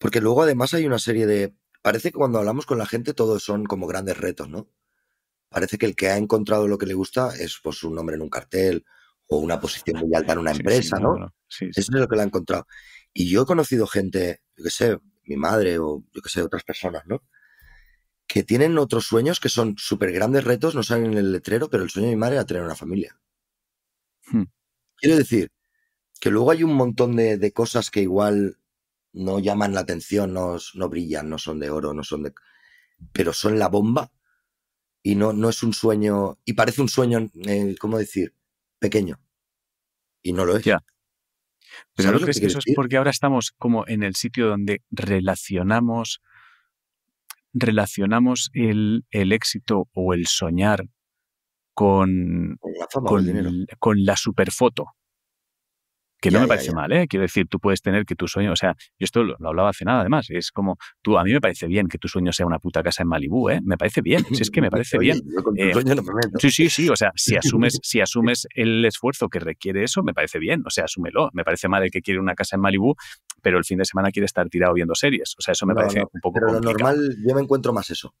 [SPEAKER 2] Porque luego además hay una serie de... Parece que cuando hablamos con la gente todos son como grandes retos, ¿no? Parece que el que ha encontrado lo que le gusta es por pues, un nombre en un cartel, o una posición muy alta en una empresa, ¿no? Eso es lo que la he encontrado. Y yo he conocido gente, yo qué sé, mi madre o yo qué sé, otras personas, ¿no? Que tienen otros sueños que son súper grandes retos, no salen en el letrero, pero el sueño de mi madre era tener una familia. Hmm. Quiero decir que luego hay un montón de, cosas que igual no llaman la atención, no, brillan, no son de oro, no son de. Pero son la bomba y no, no es un sueño. Y parece un sueño, eh,
[SPEAKER 1] ¿cómo decir? pequeño. Y no lo es.
[SPEAKER 2] Pero no crees que, eso es
[SPEAKER 1] porque ahora estamos como en el sitio donde relacionamos, relacionamos el, éxito o el soñar con, Con la superfoto, que no me parece mal, ¿eh? Quiero decir, tú puedes tener que tu sueño, o sea, yo esto lo, hablaba hace nada, además, es como, tú, a mí me parece bien que tu sueño sea una puta casa en Malibú, ¿eh? Me parece bien, si es que me [laughs] parece bien. Eh, sí, sí, sí, o sea, si asumes, [laughs] si asumes el esfuerzo que requiere eso, me parece bien, o sea, asúmelo. Me parece mal el que quiere una casa en Malibú, pero el fin de semana quiere estar tirado viendo series, o sea, eso me parece un poco Pero lo normal,
[SPEAKER 2] yo me encuentro más eso.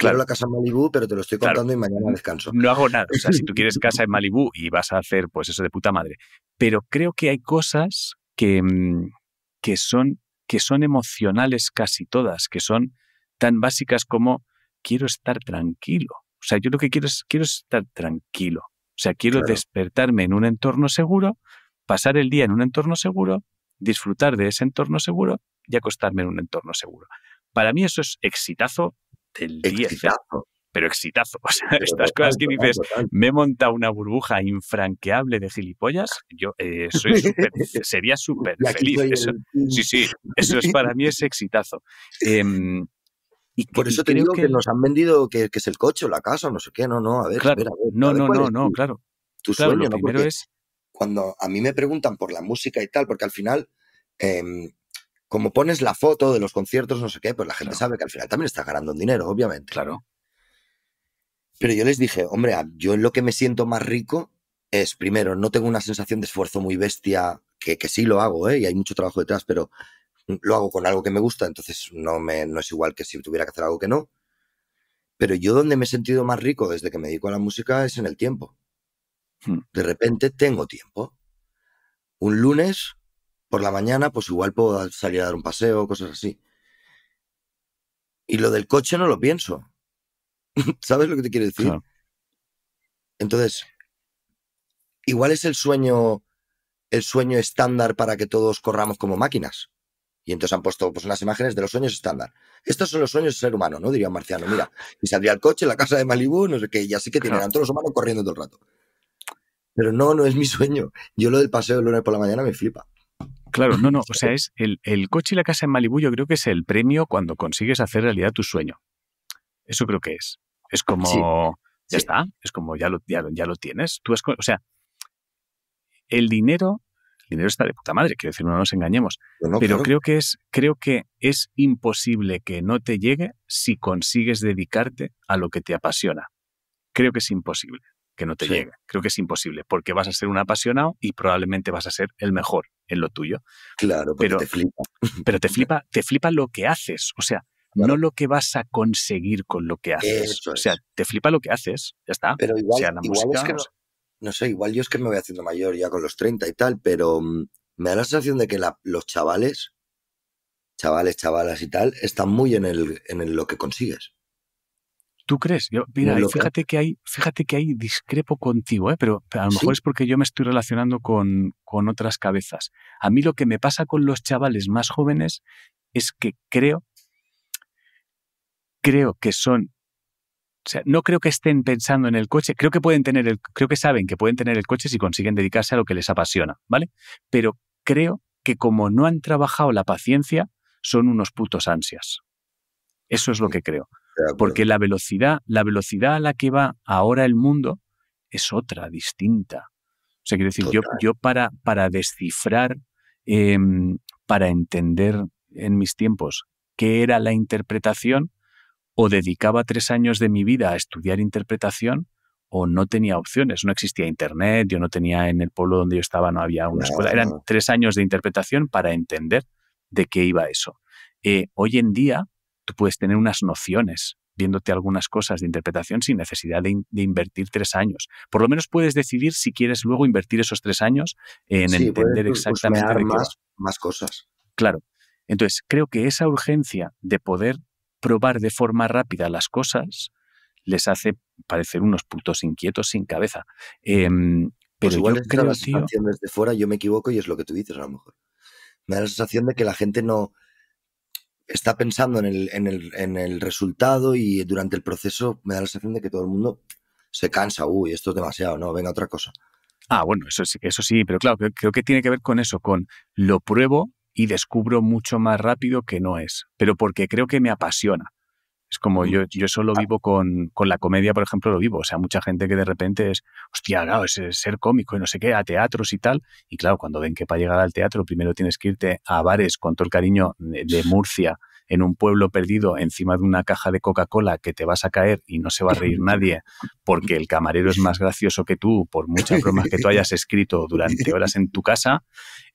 [SPEAKER 2] Claro. la casa en Malibú, pero te lo estoy contando y mañana descanso. No hago nada. O sea, si tú
[SPEAKER 1] quieres [laughs] casa en Malibú y vas a hacer pues eso de puta madre. Pero creo que hay cosas que, mm, que, son, que son emocionales casi todas, que son tan básicas como quiero estar tranquilo. O sea, yo lo que quiero es quiero estar tranquilo. O sea, quiero despertarme en un entorno seguro, pasar el día en un entorno seguro, disfrutar de ese entorno seguro y acostarme en un entorno seguro. Para mí eso es exitazo del Pero exitazo. [laughs] O sea, estas cosas que dices, me he montado una burbuja infranqueable de gilipollas, yo eh, soy super, [laughs] sería súper feliz. sí, sí, eso es para mí es exitazo. Em, y Por eso te digo que... nos han
[SPEAKER 2] vendido que, es el coche o la casa o no sé qué, no, no, a ver, a ver, no, no, no, no, claro.
[SPEAKER 1] Tu sueño, primero es...
[SPEAKER 2] Cuando a mí me preguntan por la música y tal, porque al final em, como pones la foto de los conciertos, no sé qué, pues la gente sabe que al final también estás ganando dinero, obviamente. Claro. Pero yo les dije, hombre, yo en lo que me siento más rico es, primero, no tengo una sensación de esfuerzo muy bestia, que, sí lo hago, ¿eh? y hay mucho trabajo detrás, pero lo hago con algo que me gusta, entonces no, me, no es igual que si tuviera que hacer algo que no. Pero yo donde me he sentido más rico desde que me dedico a la música es en el tiempo. Hmm. De repente tengo tiempo. Un lunes por la mañana, pues igual puedo salir a dar un paseo, cosas así. Y lo del coche no lo pienso. [laughs] ¿Sabes lo que te quiero decir? Entonces, igual es el sueño, el sueño estándar para que todos corramos como máquinas. Y entonces han puesto pues, unas imágenes de los sueños estándar. Estos son los sueños del ser humano, ¿no? Diría marciano. Mira, y saldría el coche, la casa de Malibu, no sé qué, ya sé que tienen todos los humanos corriendo todo el rato.
[SPEAKER 1] Pero no, no es mi sueño. Yo lo del paseo el lunes por la mañana me flipa. Claro, no, no. O sea, es el, el, coche y la casa en Malibu, yo creo que es el premio cuando consigues hacer realidad tu sueño. Eso creo que es. Es como, ya está, es como ya lo, lo tienes. Tú es, o sea, el dinero, el dinero está de puta madre, quiero decir, no nos engañemos. pero creo que es, creo que es imposible que no te llegue si consigues dedicarte a lo que te apasiona. Creo que es imposible que no te llega, llegue. Creo que es imposible, porque vas a ser un apasionado y probablemente vas a ser el mejor en lo tuyo. Claro, pero te flipa. [laughs] Pero te [laughs] flipa, te flipa lo que haces, o sea, no lo que vas a conseguir con lo que haces. O sea, te flipa lo que haces, ya está. Pero igual,
[SPEAKER 2] no, sé, igual yo es que me voy haciendo mayor ya con los 30 y tal, pero mm, me da la sensación de que los chavales, chavales, chavalas y tal, están muy en, el, en lo que consigues.
[SPEAKER 1] ¿Tú crees? mira, fíjate que hay, fíjate que hay discrepo contigo, ¿eh? pero a lo mejor es porque yo me estoy relacionando con, con otras cabezas. A mí lo que me pasa con los chavales más jóvenes es que creo, creo que son o sea, no creo que estén pensando en el coche. Creo que pueden tener el, creo que saben que pueden tener el coche si consiguen dedicarse a lo que les apasiona, ¿vale? Pero creo que como no han trabajado la paciencia, son unos putos ansias. Eso es lo que creo. Porque la velocidad, la velocidad a la que va ahora el mundo es otra, distinta. O sea, quiero decir, yo, para, para descifrar, em, para entender en mis tiempos qué era la interpretación, o dedicaba tres años de mi vida a estudiar interpretación, o no tenía opciones. No existía internet, yo no tenía en el pueblo donde yo estaba, no había una escuela. Eran tres años de interpretación para entender de qué iba eso. Eh, hoy en día, puedes tener unas nociones viéndote algunas cosas de interpretación sin necesidad de, invertir tres años. Por lo menos puedes decidir si quieres luego invertir esos tres años en entender exactamente más, cosas. Claro. Entonces, creo que esa urgencia de poder probar de forma rápida las cosas les hace parecer unos putos inquietos sin cabeza. Em, pues pero igual yo creo, desde
[SPEAKER 2] fuera yo me equivoco y es lo que tú dices a lo mejor. Me da la sensación de que la gente no, está pensando en el, en, el, resultado y durante el proceso me da la sensación de que todo el mundo se cansa, uy, esto es demasiado, no, venga
[SPEAKER 1] otra cosa. Ah, bueno, eso, eso sí, pero claro, creo que tiene que ver con eso, con lo pruebo y descubro mucho más rápido que no es, pero porque creo que me apasiona. Es como yo, yo solo ah. vivo con, con, la comedia, por ejemplo, lo vivo. O sea, mucha gente que de repente es, hostia, claro, es, ser cómico y no sé qué, a teatros y tal. Y claro, cuando ven que para llegar al teatro primero tienes que irte a bares con todo el cariño de Murcia en un pueblo perdido encima de una caja de Coca-Cola que te vas a caer y no se va a reír nadie porque el camarero es más gracioso que tú por muchas bromas que tú hayas escrito durante horas en tu casa,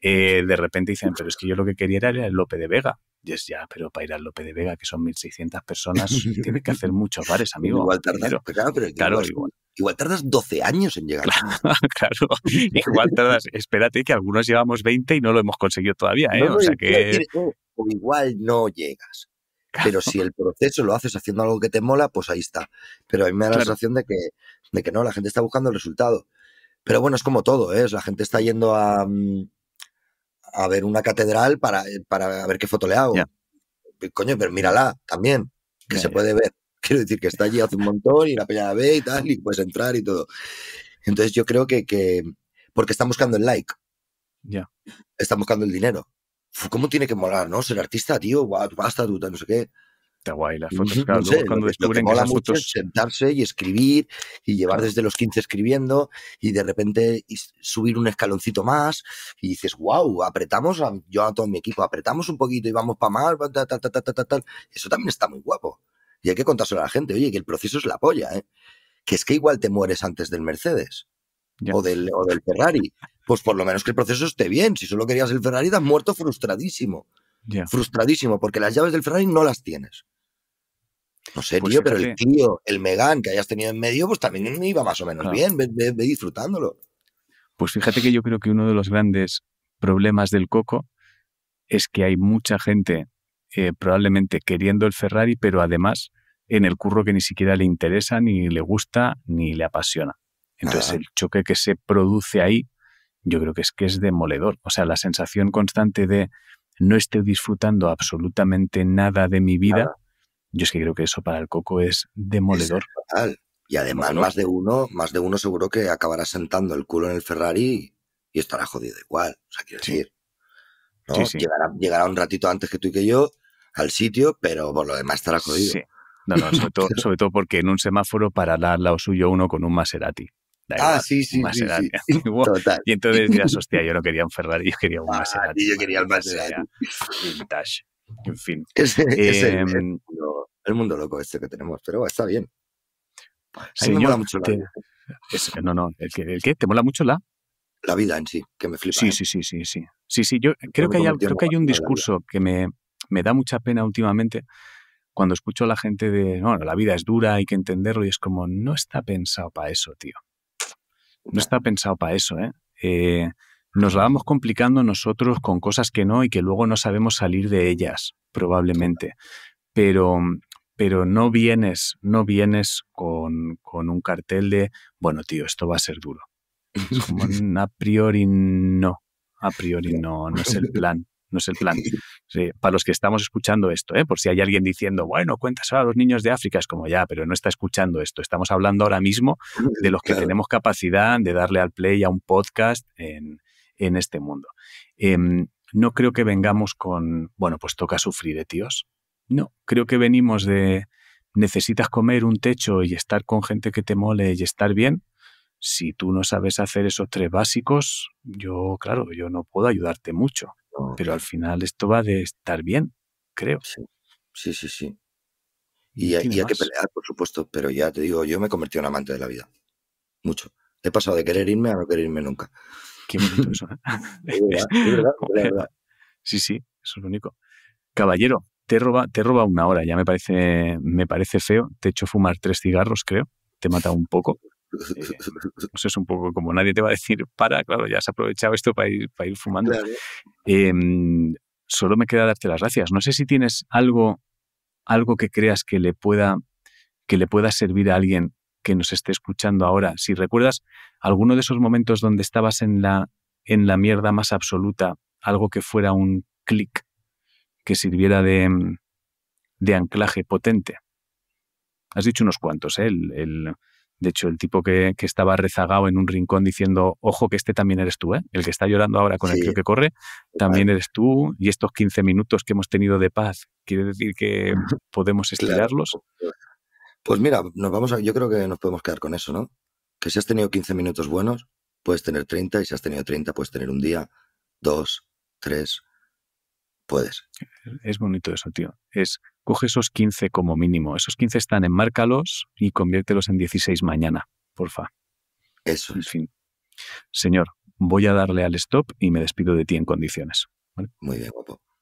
[SPEAKER 1] eh, de repente dicen, pero es que yo lo que quería era el Lope de Vega. Y es ya, pero para ir al Lope de Vega, que son 1.600 personas, tiene que hacer muchos bares, amigo. Igual tardas, 12 años en llegar. [laughs] Claro, igual tardas, espérate que algunos llevamos 20 y no lo hemos conseguido todavía, ¿eh? o sea que
[SPEAKER 2] o igual no llegas. Pero si el proceso lo haces haciendo algo que te mola, pues ahí está. Pero a mí me da la sensación de que, que no, la gente está buscando el resultado. Pero bueno, es como todo, ¿eh? la gente está yendo a, mm, a ver una catedral para, eh, para ver qué foto le hago. Pues, coño, pero mírala también, que se puede ver. [laughs] Quiero decir que está allí hace un montón y la peña la ve y tal, y puedes entrar y todo. Entonces yo creo que, que porque están buscando el like. Ya. Están buscando el dinero. ¿Cómo tiene que molar, no? Ser artista, tío, basta, tú, no sé qué. Está guay, las fotos, cuando que, sentarse y escribir y llevar desde los 15 escribiendo y de repente subir un escaloncito más y dices, wow, apretamos, yo a todo mi equipo, apretamos un poquito y vamos para más, Eso también está muy guapo. Y hay que contárselo a la gente, oye, que el proceso es la polla, ¿eh? Que es que igual te mueres antes del Mercedes o del, Ferrari. Pues por lo menos que el proceso esté bien. Si solo querías el Ferrari, te has muerto frustradísimo. Frustradísimo, porque las llaves del Ferrari no las tienes. No sé, pues tío, pero el tío, el Megan que hayas tenido en medio, pues también iba más o menos bien, ve, disfrutándolo.
[SPEAKER 1] Pues fíjate que yo creo que uno de los grandes problemas del Coco es que hay mucha gente eh, probablemente queriendo el Ferrari, pero además en el curro que ni siquiera le interesa, ni le gusta, ni le apasiona. Entonces el choque que se produce ahí, yo creo que es que es demoledor. O sea, la sensación constante de no estoy disfrutando absolutamente nada de mi vida, yo es que creo que eso para el coco es demoledor.
[SPEAKER 2] Y además más de uno, más de uno seguro que acabará sentando el culo en el Ferrari y estará jodido igual. O sea, quiero decir, Llegará, un ratito antes que tú y que yo al sitio, pero por lo demás estará jodido. No, no, sobre [laughs] todo, sobre
[SPEAKER 1] todo, porque en un semáforo para al lado suyo uno con un Maserati ah, sí, sí. [laughs] Y entonces dirás, hostia, yo no quería un Ferrari, yo quería un ah, Maserati. Y yo quería el Maserati. Vintage. En fin. [laughs] Es, em, el, mundo loco este que tenemos, pero está bien.
[SPEAKER 2] Sí, me mola mucho la
[SPEAKER 1] no, no, ¿el qué? ¿Te mola mucho la? La vida en sí, que me flipa. Sí, ¿eh? sí, sí, sí, sí. Sí, sí, yo creo, que, hay, creo que hay un discurso que me, me da mucha pena últimamente cuando escucho a la gente de, bueno, la vida es dura, hay que entenderlo, y es como, no está pensado para eso, tío. No está pensado para eso, ¿eh? ¿eh? nos la vamos complicando nosotros con cosas que no y que luego no sabemos salir de ellas, probablemente. Pero, pero no vienes, no vienes con, un cartel de, bueno, tío, esto va a ser duro. Mm, a priori no, a priori [laughs] no, no es el plan, no es el plan. [laughs] para los que estamos escuchando esto, ¿eh? por si hay alguien diciendo, bueno, cuentas a los niños de África, es como ya, pero no está escuchando esto. Estamos hablando ahora mismo [laughs] de los que tenemos capacidad de darle al play a un podcast en, este mundo. Em, no creo que vengamos con, bueno, pues toca sufrir, ¿eh, tíos. No, creo que venimos de necesitas comer un techo y estar con gente que te mole y estar bien. Si tú no sabes hacer esos tres básicos, yo, claro, yo no puedo ayudarte mucho pero al final esto va de estar bien, creo. Sí, sí, sí. sí. Y, hay, que pelear,
[SPEAKER 2] por supuesto, pero ya te digo, yo me he convertido en amante de la vida. Mucho. He pasado de querer
[SPEAKER 1] irme a no querer irme nunca. Qué bonito eso, [laughs] ¿eh? verdad, Sí, sí, eso es lo único. Caballero, te roba, te roba una hora, ya me parece, me parece feo. Te he hecho fumar tres cigarros, creo. Te mata un poco. Eh, [laughs] es un poco como nadie te va a decir, para, claro, ya has aprovechado esto para ir, para ir fumando. Em, solo me queda darte las gracias. No sé si tienes algo, algo que creas que le pueda, que le pueda servir a alguien que nos esté escuchando ahora. Si recuerdas alguno de esos momentos donde estabas en la, en la mierda más absoluta, algo que fuera un clic que sirviera de, de anclaje potente. Has dicho unos cuantos, ¿eh? el de hecho, el tipo que, estaba rezagado en un rincón diciendo, ojo que este también eres tú, ¿eh? el que está llorando ahora con el tío que corre, también eres tú, y estos 15 minutos que hemos tenido de paz, ¿quiere decir que [laughs] podemos estirarlos?
[SPEAKER 2] Pues mira, nos vamos a, yo creo que nos podemos quedar con eso, ¿no? Que si has tenido 15 minutos buenos, puedes tener 30, y si has tenido 30, puedes tener un día, dos, tres,
[SPEAKER 1] puedes. Es bonito eso, tío. Es coge esos 15 como mínimo. Esos 15 están, en Márcalos y conviértelos en 16 mañana, porfa. Eso es. En fin. Señor, voy a darle al stop y me despido de ti en condiciones. Muy bien, guapo.